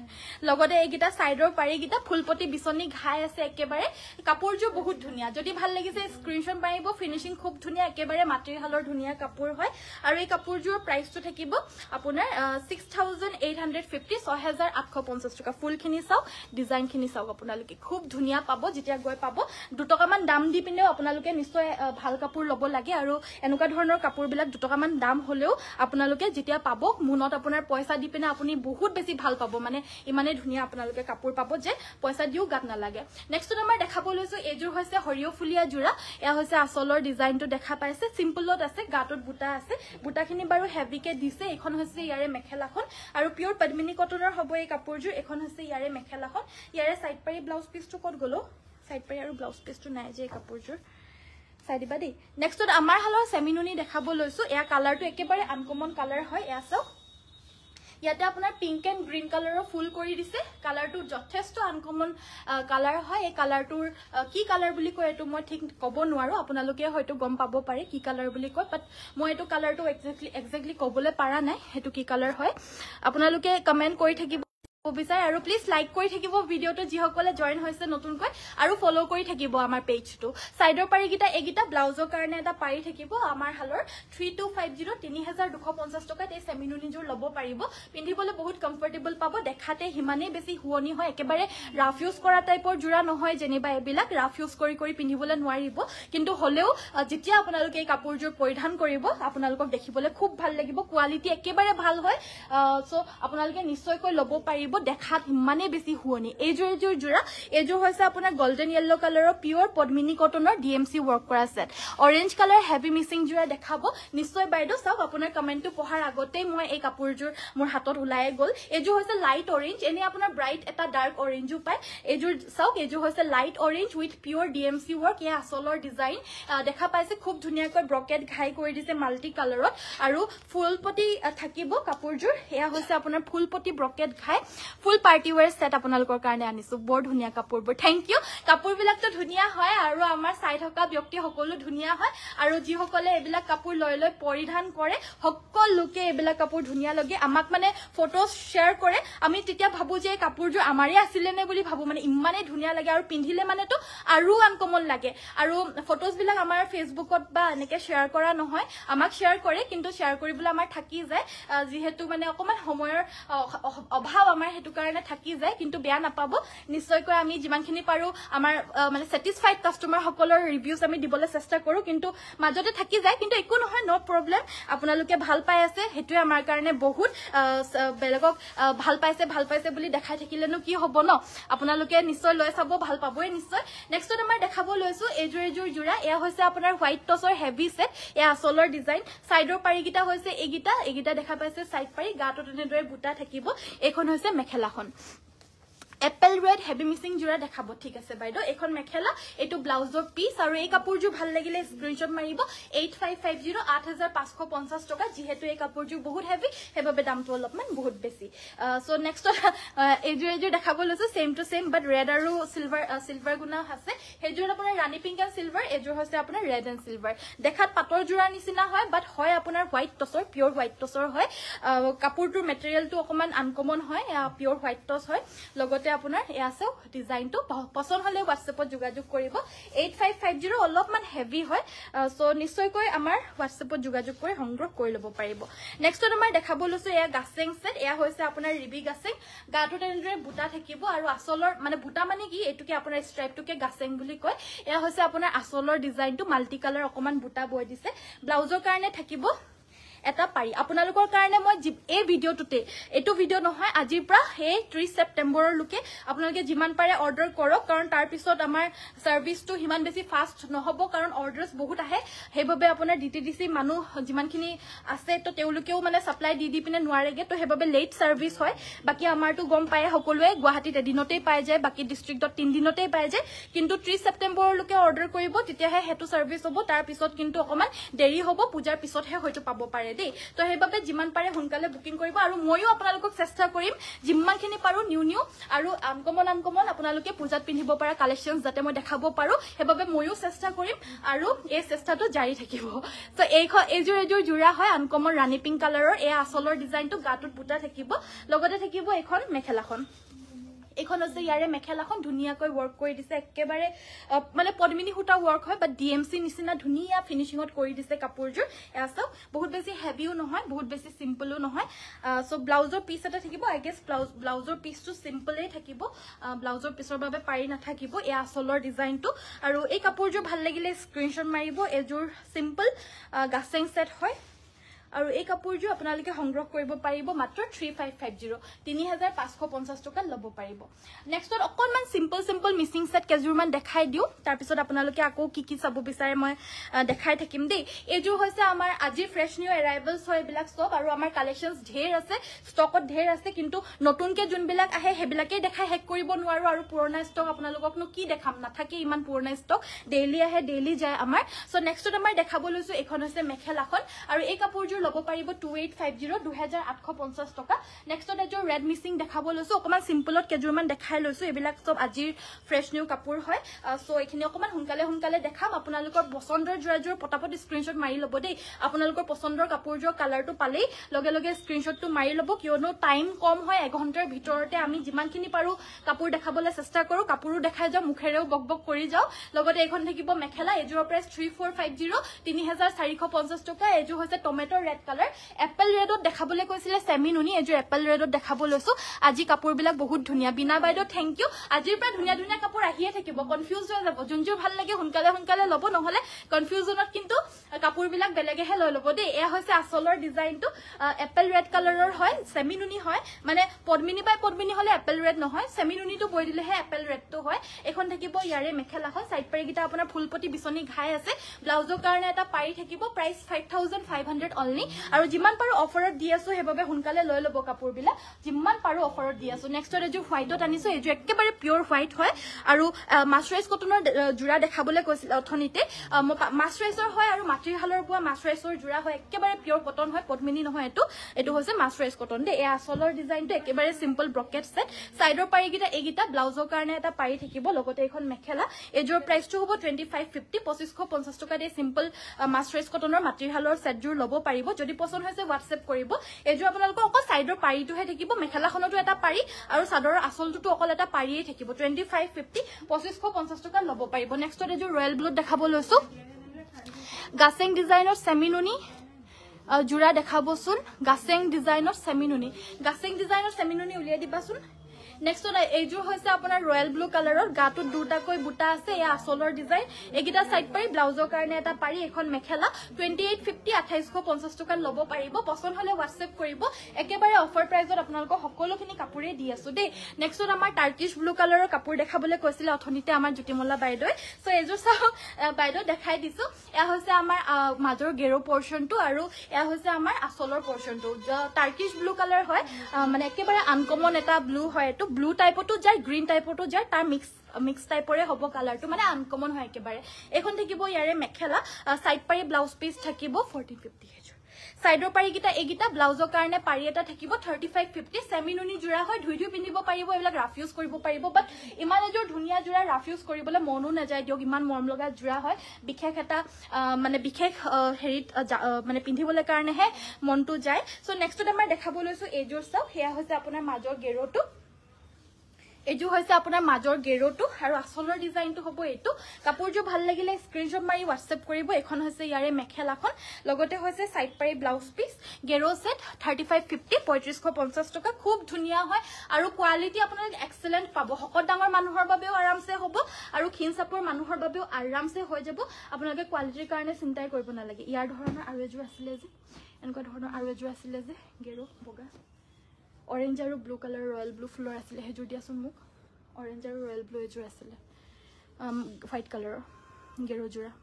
লগতে এইকেইটা ছাইডৰ পাৰিকেইটা ফুলপতি বিচনী ঘাই আছে একেবাৰে কাপোৰযোৰ বহুত ধুনীয়া যদি ভাল লাগিছে স্ক্ৰীণশ্বট মাৰিব ফিনিচিং খুব ধুনীয়া একেবাৰে মাটিৰ শালৰ ধুনীয়া কাপোৰ হয় আৰু এই কাপোৰযোৰৰ প্ৰাইচটো থাকিব আপোনাৰ six thousand eight hundred fifty ছয় হেজাৰ আঠশ পঞ্চাছ টকা ফুলখিনি চাওক ডিজাইনখিনি চাওক আপোনালোকে খুব ধুনীয়া পাব যেতিয়া গৈ পাব দুটকামান দাম দি পিনেও আপোনালোকে নিশ্চয় ভাল কাপোৰ ল'ব লাগে আৰু এনেকুৱা ধৰণৰ কাপোৰবিলাক দুটকামান দাম হলেও আপোনালোকে যেতিয়া পাব মনত আপোনাৰ পইচা দি পিনে আপুনি বহুত বেছি ভাল পাব মানে ইমানেই ধুনীয়া আপোনালোকে কাপোৰ পাব যে পইচা দিও গাত নালাগে নেক্সটত আমাৰ দেখাব লৈছো এইযোৰ হৈছে সৰিয়হফুলীয়া যোৰা এয়া হৈছে আচলৰ ডিজাইনটো দেখা পাইছে চিম্পলত আছে গাটোত বুটা আছে বুটাখিনি বাৰু হেভিকে দিছে এইখন হৈছে ইয়াৰে মেখেলাখন আৰু পিয়ৰ পদ্মিনী কটনৰ হব এই কাপোৰযোৰ এইখন হৈছে ইয়াৰে মেখেলাখন ইয়াৰে চাইড পাৰি ব্লাউজ পিচটো কত গলো চাইড পাৰি আৰু ব্লাউজ পিচটো নাই যে এই কাপোৰযোৰ চাই দিবা দেই নেক্সটত আমাৰ হালৰ চেমিনুনি দেখাব লৈছোঁ এয়া কালাৰটো একেবাৰে আনকমন কালাৰ হয় এয়া চাওক ইয়াতে আপোনাৰ পিংক এণ্ড গ্ৰীণ কালাৰৰ ফুল কৰি দিছে কালাৰটো যথেষ্ট আনকমন কালাৰ হয় এই কালাৰটোৰ কি কালাৰ বুলি কয় এইটো মই ঠিক ক'ব নোৱাৰোঁ আপোনালোকে হয়তো গম পাব পাৰে কি কালাৰ বুলি কয় বাট মই এইটো কালাৰটো একজেক্টলি একজেক্টলি ক'বলৈ পাৰা নাই সেইটো কি কালাৰ হয় আপোনালোকে কমেণ্ট কৰি থাকিব ক'ব বিচাৰে আৰু প্লিজ লাইক কৰি থাকিব ভিডিঅ'টো যিসকলে জইন হৈছে নতুনকৈ আৰু ফ'ল' কৰি থাকিব আমাৰ পেজটো চাইডৰ পাৰিকেইটা এইকেইটা ব্লাউজৰ কাৰণে এটা পাৰি থাকিব আমাৰ হালৰ থ্ৰী টু ফাইভ জিৰ' তিনি হাজাৰ দুশ পঞ্চাছ টকাত এই চেমিনুনিযোৰ ল'ব পাৰিব পিন্ধিবলৈ বহুত কমফৰ্টেবল পাব দেখাতে সিমানেই বেছি শুৱনি হয় একেবাৰে ৰাফ ইউজ কৰা টাইপৰ যোৰা নহয় যেনিবা এইবিলাক ৰাফ ইউজ কৰি কৰি পিন্ধিবলৈ নোৱাৰিব কিন্তু হ'লেও যেতিয়া আপোনালোকে এই কাপোৰযোৰ পৰিধান কৰিব আপোনালোকক দেখিবলৈ খুব ভাল লাগিব কোৱালিটি একেবাৰে ভাল হয় চ' আপোনালোকে নিশ্চয়কৈ ল'ব পাৰিব পাব দেখাত সিমানেই বেছি শুৱনি এইযোৰ এইযোৰ যোৰা এইযোৰ হৈছে আপোনাৰ গল্ডেন য়েল্ল' কালাৰৰ পিয়ৰ পদ্মিনী কটনৰ ডি এম চি ৱৰ্ক কৰা set orange colour heavy Mising যোৰা দেখাব নিশ্চয় বাইদেউ চাওক আপোনাৰ কমেণ্টটো পঢ়াৰ আগতেই মই এই কাপোৰযোৰ মোৰ হাতত ওলাই গ'ল এইযোৰ হৈছে লাইট অৰেঞ্জ এনেই আপোনাৰ ব্ৰাইট এটা ডাৰ্ক অৰেঞ্জো পায় এইযোৰ চাওক এইযোৰ হৈছে light orange with pure D M C work এয়া আচলৰ ডিজাইন দেখা পাইছে খুব ধুনীয়াকৈ ব্ৰকেট ঘাই কৰি দিছে মাল্টি কালাৰত আৰু ফুলপতি থাকিব কাপোৰযোৰ সেয়া হৈছে আপোনাৰ ফুলপতি ব্ৰকেট ঘাই ফুল পাৰ্টি ৱেৰ ছেট আপোনালোকৰ কাৰণে আনিছো বৰ ধুনীয়া কাপোৰবোৰ থেংক ইউ কাপোৰবিলাকতো ধুনীয়া হয় আৰু আমাৰ চাই থকা ব্যক্তি সকলো ধুনীয়া হয় আৰু যিসকলে এইবিলাক কাপোৰ লৈ লৈ পৰিধান কৰে সকলোকে এইবিলাক কাপোৰ ধুনীয়া লাগে আমাক মানে ফটোজ শ্বেয়াৰ কৰে আমি তেতিয়া ভাবো যে এই কাপোৰযোৰ আমাৰেই আছিলে নে বুলি ভাবো মানে ইমানেই ধুনীয়া লাগে আৰু পিন্ধিলে মানেতো আৰু আনকমন লাগে আৰু ফটোজবিলাক আমাৰ ফেচবুকত বা এনেকে শ্বেয়াৰ কৰা নহয় আমাক শ্বেয়াৰ কৰে কিন্তু শ্বেয়াৰ কৰিবলৈ আমাৰ থাকি যায় যিহেতু মানে অকণমান সময়ৰ অভাৱ আমাৰ সেইটো কাৰণে থাকি যায় কিন্তু বেয়া নাপাব নিশ্চয়কৈ আমি যিমানখিনি পাৰোঁ আমাৰ মানে ছেটিছফাইড কাষ্টমাৰসকলৰ ৰিভিউজ আমি দিবলৈ চেষ্টা কৰোঁ কিন্তু মাজতে থাকি যায় কিন্তু একো নহয় ন' প্ৰব্লেম আপোনালোকে ভাল পাই আছে সেইটোৱে আমাৰ কাৰণে বহুত বেলেগক ভাল পাইছে ভাল পাইছে বুলি দেখাই থাকিলেনো কি হ'ব ন আপোনালোকে নিশ্চয় লৈ চাব ভাল পাবই নিশ্চয় নেক্সটত আমাৰ দেখাব লৈছো এইযোৰ এযোৰ যোৰা এয়া হৈছে আপোনাৰ হোৱাইট টচৰ হেভি ছেট এয়া আচলৰ ডিজাইন চাইডৰ পাৰিকেইটা হৈছে এইকেইটা এইকেইটা দেখা পাইছে চাইড পাৰি গাটো তেনেদৰে বুটা থাকিব এইখন হৈছে মেখেলাখন এপেল ৰেড হেভি মিচিং যোৰা দেখাব ঠিক আছে বাইদেউ এইখন মেখেলা এইটো ব্লাউজৰ পিচ আৰু এই কাপোৰযোৰ ভাল লাগিলে স্ক্ৰীণশ্বট মাৰিব এইট ফাইভ ফাইভ জিৰ' আঠ হাজাৰ পাঁচশ পঞ্চাছ টকা যিহেতু এই কাপোৰযোৰ বহুত হেভি সেইবাবে দামটো অলপমান বহুত বেছি চ' নেক্সট এইযোৰ এইযোৰ দেখাব লৈছোঁ same to same but red আৰু চিলভাৰ চিলভাৰ গুণাও আছে সেইযোৰ আপোনাৰ ৰাণী পিংক এণ্ড চিলভাৰ এইযোৰ হৈছে আপোনাৰ ৰেড এণ্ড চিলভাৰ দেখাত পাটৰ যোৰাৰ নিচিনা হয় বাট হয় আপোনাৰ হোৱাইট টচৰ পিয়ৰ হোৱাইট টচৰ হয় কাপোৰটোৰ মেটেৰিয়েলটো অকণমান আনকমন হয় পিয়ৰ হোৱাইট টচ হয় লগতে লগতে আপোনাৰ এয়া আছে ডিজাইনটো পচন্দ হ'লে হোৱাটছএপত যোগাযোগ কৰিব এইট ফাইভ ফাইভ জিৰ' অলপমান হেভি হয় চ' নিশ্চয়কৈ আমাৰ হোৱাটছএপত যোগাযোগ কৰি সংগ্ৰহ কৰি ল'ব পাৰিব নেক্সটত আমাৰ দেখাব লৈছোঁ এয়া গাছেং ছেট এয়া হৈছে আপোনাৰ ৰিবি গাছেং গাটো তেনেদৰে বুটা থাকিব আৰু আচলৰ মানে বুটা মানে কি এইটোকে আপোনাৰ ষ্ট্ৰাইপটোকে গাছেং বুলি কয় এয়া হৈছে আপোনাৰ আচলৰ ডিজাইনটো মাল্টি কালাৰ অকণমান বুটা বৈ দিছে ব্লাউজৰ কাৰণে থাকিব এটা পাৰি আপোনালোকৰ কাৰণে মই এই ভিডিঅ'টোতে এইটো ভিডিঅ' নহয় আজিৰ পৰা সেই ত্ৰিছ ছেপ্তেম্বৰলৈকে আপোনালোকে যিমান পাৰে অৰ্ডাৰ কৰক কাৰণ তাৰপিছত আমাৰ চাৰ্ভিচটো সিমান বেছি ফাষ্ট নহ'ব কাৰণ অৰ্ডাৰ বহুত আহে সেইবাবে আপোনাৰ ডি টি ডি চি মানুহ যিমানখিনি আছে তো তেওঁলোকেও মানে চাপ্লাই দি দি পিনে নোৱাৰেগে তো সেইবাবে লেট ছাৰ্ভিচ হয় বাকী আমাৰতো গম পায়ে সকলোৱে গুৱাহাটীত এদিনতেই পাই যায় বাকী ডিষ্ট্ৰিক্টত তিনিদিনতেই পাই যায় কিন্তু ত্ৰিছ ছেপ্তেম্বৰলৈকে অৰ্ডাৰ কৰিব তেতিয়াহে সেইটো ছাৰ্ভিচ হ'ব তাৰপিছত কিন্তু অকণমান দেৰি হ'ব পূজাৰ পিছতহে হয়তো পাব পাৰে দেই তো সেইবাবে যিমান পাৰে সোনকালে বুকিং কৰিব আৰু ময়ো আপোনালোকক চেষ্টা কৰিম যিমানখিনি পাৰো নিউ নিউ আৰু আমকমন আমকমন আপোনালোকে পূজাত পিন্ধিব পৰা কালেকশ্যন যাতে মই দেখাব পাৰো সেইবাবে ময়ো চেষ্টা কৰিম আৰু এই চেষ্টাটো জাৰি থাকিব তো এইখন এইযোৰ এইযোৰ যোৰা হয় আমকমন ৰাণী পিংক কালাৰৰ এই আচলৰ ডিজাইনটো গাটোত বুটা থাকিব লগতে থাকিব এইখন মেখেলাখন এইখন আছে ইয়াৰে মেখেলাখন ধুনীয়াকৈ ৱৰ্ক কৰি দিছে একেবাৰে মানে পদ্মিনী সূতা ৱৰ্ক হয় বাট ডি এম চি নিচিনা ধুনীয়া ফিনিচিঙত কৰি দিছে কাপোৰযোৰ এয়া চাওক বহুত বেছি হেভিও নহয় বহুত বেছি চিম্পলো নহয় চ' ব্লাউজৰ পিচ এটা থাকিব আই গেছ ব্লাউজ ব্লাউজৰ পিচটো চিম্পলেই থাকিব ব্লাউজৰ পিচৰ বাবে পাৰি নাথাকিব এয়া আচলৰ ডিজাইনটো আৰু এই কাপোৰযোৰ ভাল লাগিলে স্ক্ৰীণশ্বট মাৰিব এইযোৰ চিম্পল গাছেং চেট হয় আৰু এই কাপোৰযোৰ আপোনালোকে সংগ্ৰহ কৰিব পাৰিব মাত্ৰ থ্ৰী ফাইভ ফাইভ জিৰ' তিনি হাজাৰ পাঁচশ পঞ্চাছ টকাত ল'ব পাৰিব নেক্সটত অকণমান চিম্পল চিম্পল মিচিং ছেট কেইযোৰমান দেখাই দিওঁ তাৰপিছত আপোনালোকে আকৌ কি কি চাব বিচাৰে মই দেখাই থাকিম দেই এইযোৰ হৈছে আমাৰ আজিৰ ফ্ৰেছ নিউ এৰাইভেলছ হয় এইবিলাক চব আৰু আমাৰ কালেকশ্যনছ ঢেৰ আছে ষ্টকত ঢেৰ আছে কিন্তু নতুনকৈ যোনবিলাক আহে সেইবিলাকেই দেখাই হেক কৰিব নোৱাৰোঁ আৰু পুৰণা ষ্টক আপোনালোককনো কি দেখাম নাথাকে ইমান পুৰণা ষ্টক ডেইলি আহে ডেইলি যায় আমাৰ চ' নেক্সটত আমাৰ দেখাব লৈছোঁ এইখন হৈছে মেখেলাখন আৰু এই কাপোৰযোৰ ল'ব পাৰিব টু এইট ফাইভ জিৰ' আঠশ পঞ্চাছ টকা নেক্সটত এযোৰ ৰেড মিচিং দেখাব লৈছোঁ অকণমান চিম্পলত কেইযোৰমান দেখাই লৈছোঁ এইবিলাক চব আজিৰ ফ্ৰেছ নিউ কাপোৰ হয় চ' এইখিনি অকণমান সোনকালে সোনকালে দেখাম আপোনালোকৰ পচন্দৰ যোৰাযোৰ পটাপট স্ক্ৰীণশ্বট মাৰি ল'ব দেই আপোনালোকৰ পচন্দৰ কাপোৰযোৰৰ কালাৰটো পালেই লগে লগে স্ক্ৰীণশ্বটটো মাৰি ল'ব কিয়নো টাইম কম হয় এঘণ্টাৰ ভিতৰতে আমি যিমানখিনি পাৰো কাপোৰ দেখাবলৈ চেষ্টা কৰোঁ কাপোৰো দেখাই যাওঁ মুখেৰেও বক বক কৰি যাওঁ লগতে এইখন থাকিব মেখেলা এযোৰৰ price three four five zero' তিনি হেজাৰ চাৰিশ পঞ্চাছ টকা এযোৰ হৈছে টমেট'ৰ ৰেড কালাৰ এপেল ৰেডত দেখাবলৈ কৈছিলে চেমি নুনি এযোৰ এপেল ৰেডত দেখাব লৈছো আজি কাপোৰবিলাক বহুত ধুনীয়া বিনা বাইদেউ থেংক ইউ আজিৰ পৰা ধুনীয়া ধুনীয়া কাপোৰ আহিয়ে থাকিব কনফিউজ হৈ যাব যোনযোৰ ভাল লাগে সোনকালে সোনকালে ল'ব নহ'লে কনফিউজনত কিন্তু কাপোৰবিলাক বেলেগেহে লৈ ল'ব দেই এয়া হৈছে আচলৰ ডিজাইনটো এপেল ৰেড কালাৰৰ হয় চেমি নুনি হয় মানে পদ্মিনী বাই পদ্মিনী হ'লে এপেল ৰেড নহয় চেমি নুনিটো বৈ দিলেহে এপেল ৰেডটো হয় এইখন থাকিব ইয়াৰে মেখেলা হয় চাইড পাৰিকেইটা আপোনাৰ ফুলপতি বিচনী ঘাই আছে ব্লাউজৰ কাৰণে এটা পাৰি থাকিব price five thousand five hundred already জাননী আৰু যিমান পাৰো অফাৰত দি আছো সেইবাবে সোনকালে লৈ ল'ব কাপোৰবিলাক যিমান পাৰো অফাৰত দি আছো নেক্সট এযোৰ হোৱাইটত আনিছো এইযোৰ একেবাৰে পিয়ৰ হোৱাইট হয় আৰু মাছৰাইজ কটনৰ যোৰা দেখাবলৈ কৈছিল অথনিতে মাছৰাইজৰ হয় আৰু মাতৃশালৰ পোৱা মাছৰাইজৰ যোৰা হয় একেবাৰে পিয়ৰ কটন হয় পদ্মিনী নহয় এইটো এইটো হৈছে মাছৰাইজ কটন দেই এই আচলৰ ডিজাইনটো একেবাৰে চিম্পল ব্ৰকেট ছেট ছাইডৰ পাৰিকেইটা এইকেইটা ব্লাউজৰ কাৰণে এটা পাৰি থাকিব লগতে এইখন মেখেলা এইযোৰ প্ৰাইচটো হ'ব টুৱেণ্টি ফাইভ ফিফটি পঁচিছশ পঞ্চাছ টকাত এই চিম্পল মাছৰাইজ কটনৰ মাতৃশালৰ ছেটযোৰ ল'ব পাৰিব পাৰিব যদি পচন্দ হৈছে হোৱাটছএপ কৰিব এইযোৰ আপোনালোকৰ অকল চাইডৰ পাৰিটোহে থাকিব মেখেলাখনতো এটা পাৰি আৰু চাদৰৰ আচলটোতো অকল এটা পাৰিয়েই থাকিব টুৱেণ্টি ফাইভ ফিফটি পঁচিছশ পঞ্চাছ টকাত ল'ব পাৰিব নেক্সটত এযোৰ ৰয়েল ব্লুত দেখাব লৈছো গাছেং ডিজাইনৰ চেমিনুনি যোৰা দেখাবচোন গাছেং ডিজাইনৰ চেমিনুনি গাছেং ডিজাইনৰ চেমিনুনি উলিয়াই দিবাচোন নেক্সট এইযোৰ হৈছে আপোনাৰ ৰয়েল ব্লু কালাৰৰ গাটোত দুটাকৈ বুটা আছে এই আচলৰ ডিজাইন এইকেইটা চাইড পাৰি ব্লাউজৰ কাৰণে এটা পাৰি এখন মেখেলা টুৱেণ্টি এইট ফিফটি আঠাইশ পঞ্চাছ টকাত ল'ব পাৰিব পচন্দ হ'লে হোৱাটছএপ কৰিব একেবাৰে অফাৰ প্ৰাইজত আপোনালোকক সকলোখিনি কাপোৰেই দি আছো দেই নেক্সট আমাৰ টাৰ্কিছ ব্লু কালাৰৰ কাপোৰ দেখাবলৈ কৈছিলে অথনিতে আমাৰ জ্যোতিমলা বাইদেৱে চ' এইযোৰ চাওক বাইদেউ দেখাই দিছো এয়া হৈছে আমাৰ মাজৰ গেৰু পৰ্চনটো আৰু এয়া হৈছে আমাৰ আচলৰ পৰ্চনটো টাৰ্কিছ ব্লু কালাৰ হয় মানে একেবাৰে আনকমন এটা ব্লু হয় তো ব্লু টাইপতো যায় গ্ৰীণ টাইপতো যায় তাৰ মিক্স মিক্স টাইপৰে হ'ব কালাৰটো মানে আনকমন হয় একেবাৰে এইখন থাকিব ইয়াৰে মেখেলা চাইড পাৰি ব্লাউজ পিচ থাকিব ফৰ্টি ফিফটি চাইডৰ পাৰিকেইটা এইকেইটা ব্লাউজৰ কাৰণে পাৰি এটা থাকিব থাৰ্টি ফাইভ ফিফটি চেমিনুনি যোৰা হয় ধুই ধুই পিন্ধিব পাৰিব এইবিলাক ৰাফ ইউজ কৰিব পাৰিব বাট ইমান এযোৰ ধুনীয়া যোৰা ৰাফ ইউজ কৰিবলৈ মনো নাযায় দিয়ক ইমান মৰম লগা যোৰা হয় বিশেষ এটা মানে বিশেষ হেৰিত মানে পিন্ধিবলৈ কাৰণেহে মনটো যায় চ' নেক্সটত আমাৰ দেখাব লৈছোঁ এইযোৰ চাওক সেয়া হৈছে আপোনাৰ মাজৰ গেৰটো এইযোৰ হৈছে আপোনাৰ মাজৰ গেৰোটো আৰু আচলৰ ডিজাইনটো হ'ব এইটো কাপোৰযোৰ ভাল লাগিলে স্ক্ৰীনশ্বট মাৰি হোৱাটছএপ কৰিব এইখন হৈছে ইয়াৰে মেখেলাখন লগতে হৈছে চাইড পাৰি ব্লাউজ পিচ গেৰো চেট থাৰ্টি ফাইভ ফিফটি পঁয়ত্ৰিছশ পঞ্চাছ টকা খুব ধুনীয়া হয় আৰু কোৱালিটি আপোনালোকে এক্সেলেণ্ট পাব শকত ডাঙৰ মানুহৰ বাবেও আৰামছে হ'ব আৰু চাপৰ মানুহৰ বাবেও আৰামছে হৈ যাব আপোনালোকে কোৱালিটিৰ কাৰণে চিন্তাই কৰিব নালাগে ইয়াৰ ধৰণৰ আৰু এযোৰ আছিলে যে এনেকুৱা ধৰণৰ আৰু এযোৰ আছিলে যে গেৰো বগা অৰেঞ্জ আৰু ব্লু কালাৰ ৰয়েল ব্লু ফুলৰ আছিলে সেইযোৰ দিয়াচোন মোক অৰেঞ্জ আৰু ৰয়েল ব্লু এযোৰ আছিলে হোৱাইট কালাৰৰ গেৰুযোৰা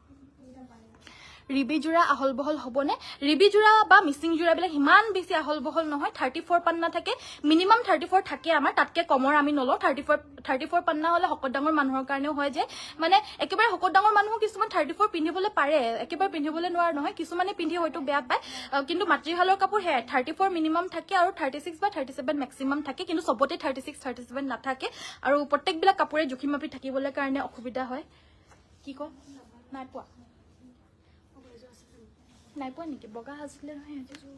ৰিবি যোৰা আহল বহল হ'বনে ৰিবি যোৰা বা মিচিং যোৰাবিলাক ইমান বেছি আহল বহল নহয় থাৰ্টি ফ'ৰ পান্না থাকে মিনিমাম থাৰ্টি ফ'ৰ থাকে আমাৰ তাতকৈ কমৰ আমি নলওঁ থাৰ্টি ফ'ৰ থাৰ্টি ফ'ৰ পান্না হ'লে শকত ডাঙৰ মানুহৰ কাৰণেও হয় যে মানে একেবাৰে শকত ডাঙৰ মানুহো কিছুমান থাৰ্টি ফ'ৰ পিন্ধিবলৈ পাৰে একেবাৰে পিন্ধিবলৈ নোৱাৰে নহয় কিছুমানে পিন্ধি হয়তো বেয়া পায় কিন্তু মাতৃশালৰ কাপোৰ সেয়াই থাৰ্টি ফ'ৰ মিনিমাম থাকে আৰু থাৰ্টি ছিক্স বা থাৰ্টি ছেভেন মেক্সিমাম থাকে কিন্তু চবতে থাৰ্টি ছিক্স থাৰ্টি ছেভেন নাথাকে আৰু প্ৰত্যেকবিলাক কাপোৰে জুখি মাপি থাকিবলৈ কাৰণে অসুবিধা হয় কি কয় নাই পোৱা নাই পোৱা নেকি বগা সাজিলে নহয় সিহঁতি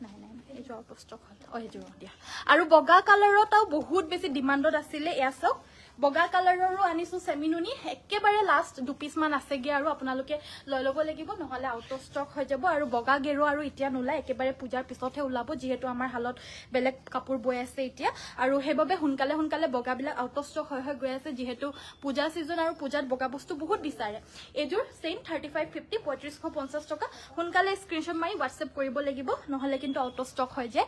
এইযোৰ আউট অফ ষ্টক হ'ল অঁ এইযোৰ দিয়া আৰু বগা কালাৰত আৰু বহুত বেছি ডিমাণ্ডত আছিলে এয়া চাওক বগা কালাৰৰো আনিছো চেমিনুনি একেবাৰে লাষ্ট দুপিচ মান আছেগে আৰু আপোনালোকে লৈ ল'ব লাগিব নহ'লে আউট অফ ষ্টক হৈ যাব আৰু বগা গেৰু আৰু এতিয়া নোলায় একেবাৰে পূজাৰ পিছতহে ওলাব যিহেতু আমাৰ হালত বেলেগ কাপোৰ বৈ আছে এতিয়া আৰু সেইবাবে সোনকালে সোনকালে বগাবিলাক আউট অফ ষ্টক হৈ হৈ গৈ আছে যিহেতু পূজা ছিজন আৰু পূজাত বগা বস্তু বহুত বিচাৰে এইযোৰ চেইম থাৰ্টি ফাইভ ফিফটি পঁয়ত্ৰিছশ পঞ্চাছ টকা সোনকালে স্ক্ৰীনশ্বট মাৰি হোৱাটছএপ কৰিব লাগিব নহ'লে কিন্তু কিন্তু অটো ষ্টক হয় যে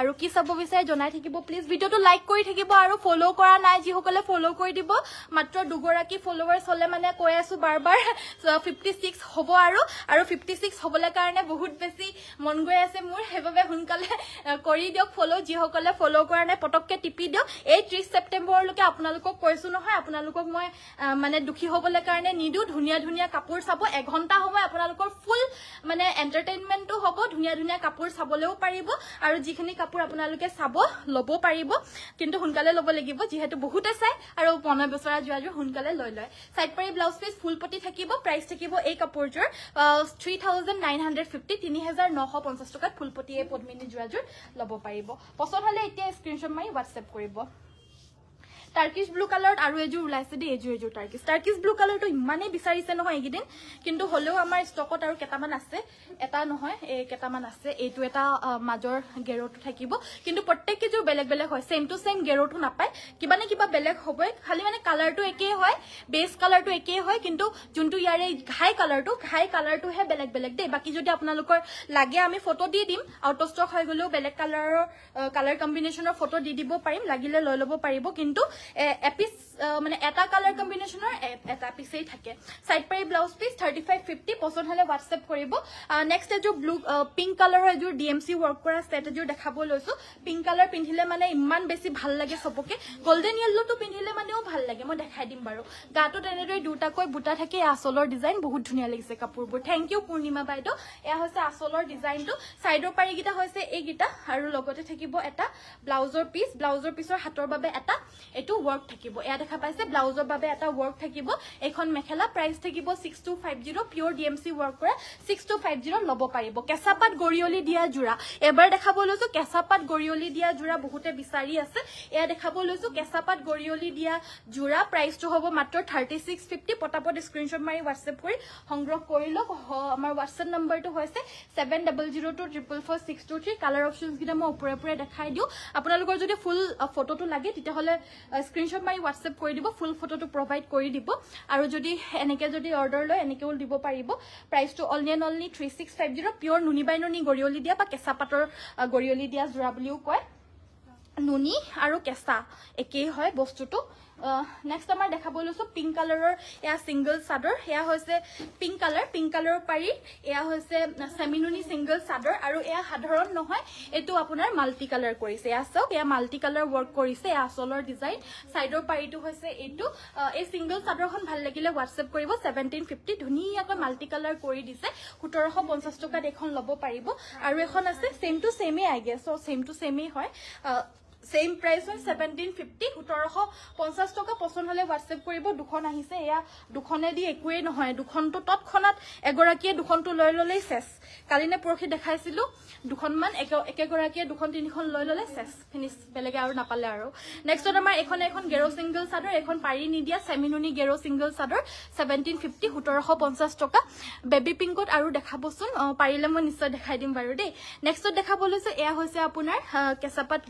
আৰু কি চাব বিচাৰে জনাই থাকিব প্লিজ ভিডিঅ'টো লাইক কৰি থাকিব আৰু ফ'ল' কৰা নাই যিসকলে ফল' কৰি দিব মাত্ৰ দুগৰাকী ফলোয়াৰ্স হলে মানে কৈ আছো বাৰবাৰ 56 হ'ব আৰু আৰু 56 হ'বলৈ কাৰণে বহুত বেছি মন গৈ আছে মোৰ হেভাবে হুনকালে কৰি দিয়ক ফল' যিসকলে ফল' কৰা নাই পটককৈ টিপি দিয়ক এই 30 ছেপ্টেম্বৰ আপোনালোকক কৈছো নহয় আপোনালোকক মই মানে দুখী হ'বলৈ কাৰণে নিদিওঁ ধুনীয়া ধুনীয়া কাপোৰ চাব এঘণ্টা সময় আপোনালোকৰ ফুল মানে এণ্টাৰটেইনমেণ্টো হ'ব ধুনীয়া ধুনীয়া কাপোৰ চাবলৈ ল'বলৈও পাৰিব আৰু যিখিনি কাপোৰ আপোনালোকে চাব ল'ব পাৰিব কিন্তু সোনকালে ল'ব লাগিব যিহেতু বহুতে চায় আৰু পনা যোৱা যোৱাযোৰ সোনকালে লৈ লয় চাইড পাৰি ব্লাউজ পিচ ফুলপতি থাকিব প্ৰাইচ থাকিব এই কাপোৰযোৰ three thousand nine hundred fifty তিনি হাজাৰ নশ পঞ্চাছ টকাত ফুলপতি এই পদ্মিনী যোৱাযোৰ ল'ব পাৰিব পচন্দ হ'লে এতিয়া স্ক্ৰীনশ্বট মাৰি হোৱাটছএপ কৰিব টাৰ্কিশ ব্লু কালাৰ আৰু এজোৰ উলাইছে দিয়ে এজোৰ এজোৰ টাৰ্কিশ টাৰ্কিশ ব্লু কালাৰ তো ইমানে বিচাৰিছে নহয় এইদিন কিন্তু হলেও আমাৰ স্টকত আৰু কেটামান আছে এটা নহয় এই কেটামান আছে এইটো এটা মাজৰ গেৰটো থাকিব কিন্তু প্ৰত্যেক কেজোৰ বেলেগ বেলেগ হয় সেম টু সেম গেৰটো নাপায় কিবা না কিবা বেলেগ হবে খালি মানে কালাৰটো একেই হয় বেস কালাৰটো একেই হয় কিন্তু যোনটো ইয়াৰে এই ঘাই কালাৰটো ঘাই কালাৰটো হে বেলেগ বেলেগ দেই বাকি যদি আপোনালোকৰ লাগে আমি ফটো দি দিম আউট অফ স্টক হৈ গেলেও বেলেগ কালারের কালার কম্বিনেশনের ফটো দি দিব পাৰিম লাগিলে লৈ লব পাৰিব কিন্তু এপিচ মানে এটা কালাৰ কম্বিনেশ্যনৰ এটা পিচেই থাকে চাইড পাৰি blouse piece thirty five fifty পচন্দ হ'লে হোৱাটছএপ কৰিব নেক্সট এযোৰ ব্লু পিংক কালাৰৰ এযোৰ ডি এম চি ৱৰ্ক কৰা ছেট এযোৰ দেখাব লৈছোঁ পিংক কালাৰ পিন্ধিলে মানে ইমান বেছি ভাল লাগে চবকে গল্ডেন য়েল্ল'টো পিন্ধিলে মানেও ভাল লাগে মই দেখাই দিম বাৰু গাটো তেনেদৰে দুটাকৈ বুটা থাকে এই আচলৰ ডিজাইন বহুত ধুনীয়া লাগিছে কাপোৰবোৰ থেংক ইউ পূৰ্ণিমা বাইদেউ এয়া হৈছে আচলৰ ডিজাইনটো চাইডৰ পাৰিকেইটা হৈছে এইকেইটা আৰু লগতে থাকিব এটা ব্লাউজৰ পিচ ব্লাউজৰ পিচৰ হাতৰ বাবে এটা এইটো টু ৱৰ্ক থাকিব এয়া দেখা পাইছে ব্লাউজৰ বাবে এটা ৱৰ্ক থাকিব এইখন মেখেলা প্ৰাইচ থাকিব six two five zero' pair D M C work কৰে ছিক্স টু ফাইভ জিৰ' ল'ব পাৰিব কেঁচাপাত গৰিয়লি দিয়া যোৰা এবাৰ দেখাব লৈছোঁ কেঁচাপাত গৰিয়লি দিয়া যোৰা বহুতে বিচাৰি আছে এয়া দেখাব লৈছোঁ কেঁচাপাত গৰিয়লি দিয়া যোৰা প্ৰাইচটো হ'ব মাত্ৰ থাৰ্টি ছিক্স ফিফটি পটাপট স্ক্ৰীনশ্বট মাৰি হোৱাটছএপ কৰি সংগ্ৰহ কৰি লওক আমাৰ হোৱাটছএপ নম্বৰটো হৈছে seven double zero' two triple four six two three colour অপশ্যনছকেইটা মই ওপৰে ওপৰে দেখাই দিওঁ আপোনালোকৰ যদি ফুল ফটোটো লাগে তেতিয়াহ'লে স্ক্ৰীনশ্বট মাৰি হোৱাটছএপ কৰি দিব ফুল ফটোটো প্ৰভাইড কৰি দিব আৰু যদি এনেকৈ যদি অৰ্ডাৰ লয় এনেকৈও দিব পাৰিব প্ৰাইচটো অলনি এণ্ড অলনি three six five zero' pair নুনি বাই নুনি গৰিয়লি দিয়া বা কেঁচা পাতৰ গৰিয়লি দিয়া যোৰা বুলিও কয় নুনি আৰু কেঁচা একেই হয় বস্তুটো নেক্সট আমাৰ দেখাবলৈ লৈছোঁ পিংক কালাৰৰ এয়া ছিংগল চাদৰ সেয়া হৈছে পিংক কালাৰ পিংক কালাৰ পাৰি এয়া হৈছে চেমিনুনি ছিংগল চাদৰ আৰু এয়া সাধাৰণ নহয় এইটো আপোনাৰ মাল্টি কালাৰ কৰিছে এয়া চাওক এয়া মাল্টি কালাৰ ৱৰ্ক কৰিছে এয়া আচলৰ ডিজাইন চাইডৰ পাৰিটো হৈছে এইটো এই ছিংগল চাদৰখন ভাল লাগিলে হোৱাটছএপ কৰিব ছেভেণ্টিন ফিফটি ধুনীয়াকৈ মাল্টি কালাৰ কৰি দিছে সোতৰশ পঞ্চাছ টকাত এখন ল'ব পাৰিব আৰু এখন আছে ছেম টু ছেমেই আগে চ' ছেম টু ছেমেই হয় সেম প্রাইস হয় সেভেন্টিন ফিফটি সতেরোশ পঞ্চাশ টাকা পছন্দ হলে হোয়াটসঅ্যাপ করব দুখন আহিছে এয়া দুখনে দি একুয়ে নহয় দুখন তো তৎক্ষণাৎ এগারিয়ে দুখন তো লয় ললেই শেষ কালি না পরশি দেখাইছিল দুখনমান একগারিয়ে দুখন তিনখন লয় ললে শেষ ফিনিশ বেলেগে আর নাপালে আর নেক্সট আমার এখন এখন গেরো সিঙ্গল চাদর এখন পারি নিদিয়া সেমিনুনি গেরো সিঙ্গল চাদর সেভেন্টিন ফিফটি সতেরোশ পঞ্চাশ টাকা বেবি পিঙ্কত আর দেখাবসুন পারিলে মানে নিশ্চয় দেখাই দিম বারো দেই নেক্সট দেখাবলে এয়া হয়েছে আপনার কেঁচাপাত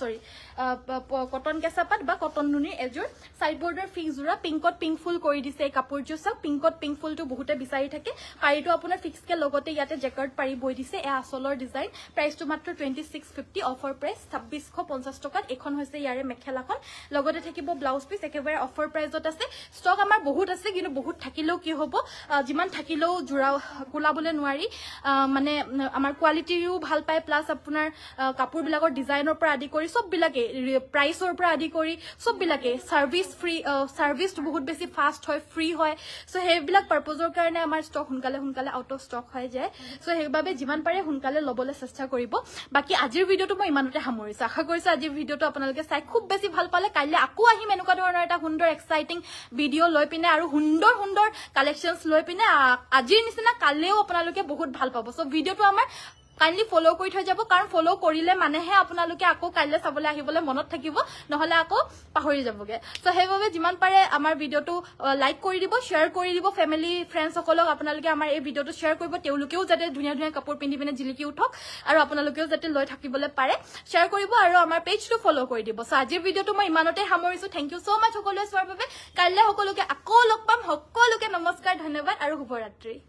সরি সৰি কটন কেঁচা পাত বা কটন নুনিৰ এযোৰ ছাইড বৰ্ডাৰ ফিক্সযোৰা পিংকত পিংক ফুল কৰি দিছে এই কাপোৰযোৰ চাওক পিংকত পিংক ফুলটো বহুতে বিচাৰি থাকে পাৰিটো আপোনাৰ ফিক্সকে লগতে ইয়াতে জেকেট পাৰি বৈ দিছে এই আচলৰ ডিজাইন প্ৰাইচটো মাত্ৰ টুৱেণ্টি ছিক্স ফিফটি অফাৰ প্ৰাইচ ছাব্বিছশ পঞ্চাছ টকাত এইখন হৈছে ইয়াৰে মেখেলাখন লগতে থাকিব ব্লাউজ পিচ একেবাৰে অফাৰ প্ৰাইচত আছে ষ্টক আমাৰ বহুত আছে কিন্তু বহুত থাকিলেও কি হ'ব যিমান থাকিলেও যোৰা কোলাবলৈ নোৱাৰি মানে আমাৰ কোৱালিটিও ভাল পায় প্লাছ আপোনাৰ কাপোৰবিলাকৰ ডিজাইনৰ পৰা আদি কৰি চব সববিলাকে প্ৰাইচৰ পৰা আদি কৰি সববিলাকে চাৰ্ভিচ ফ্ৰী চাৰ্ভিচটো বহুত বেছি ফাষ্ট হয় ফ্ৰী হয় চ' সেইবিলাক পাৰ্পজৰ কাৰণে আমাৰ ষ্টক সোনকালে সোনকালে আউট অফ ষ্টক হৈ যায় চ' সেইবাবে যিমান পাৰে সোনকালে ল'বলৈ চেষ্টা কৰিব বাকী আজিৰ ভিডিঅ'টো মই ইমানতে সামৰিছোঁ আশা কৰিছোঁ আজিৰ ভিডিঅ'টো আপোনালোকে চাই খুব বেছি ভাল পালে কাইলৈ আকৌ আহিম এনেকুৱা ধৰণৰ এটা সুন্দৰ এক্সাইটিং ভিডিঅ' লৈ পিনে আৰু সুন্দৰ সুন্দৰ কালেকশ্যনছ লৈ পিনে আজিৰ নিচিনা কালিলেও আপোনালোকে বহুত ভাল পাব চ' ভিডিঅ'টো আমাৰ কাইণ্ডলি ফলো কৰি থৈ যাব কাৰণ ফলো কৰিলে মানেহে আপোনালোকে আকৌ কাইলৈ চাবলৈ আহিবলৈ মনত থাকিব নহ'লে আকৌ পাহৰি যাবগৈ চ' সেইবাবে যিমান পাৰে আমাৰ ভিডিঅ'টো লাইক কৰি দিব শ্বেয়াৰ কৰি দিব ফেমিলি ফ্ৰেণ্ডছসকলক আপোনালোকে আমাৰ এই ভিডিঅ'টো শ্বেয়াৰ কৰিব তেওঁলোকেও যাতে ধুনীয়া ধুনীয়া কাপোৰ পিন্ধি পিনে জিলিকি উঠক আৰু আপোনালোকেও যাতে লৈ থাকিবলৈ পাৰে শ্বেয়াৰ কৰিব আৰু আমাৰ পেজটো ফলো কৰি দিব চ' আজিৰ ভিডিঅ'টো মই ইমানতে সামৰিছো থেংক ইউ ছ' মাছ সকলোৱে চোৱাৰ বাবে কাইলৈ সকলোকে আকৌ লগ পাম সকলোকে নমস্কাৰ ধন্যবাদ আৰু শুভৰাত্ৰি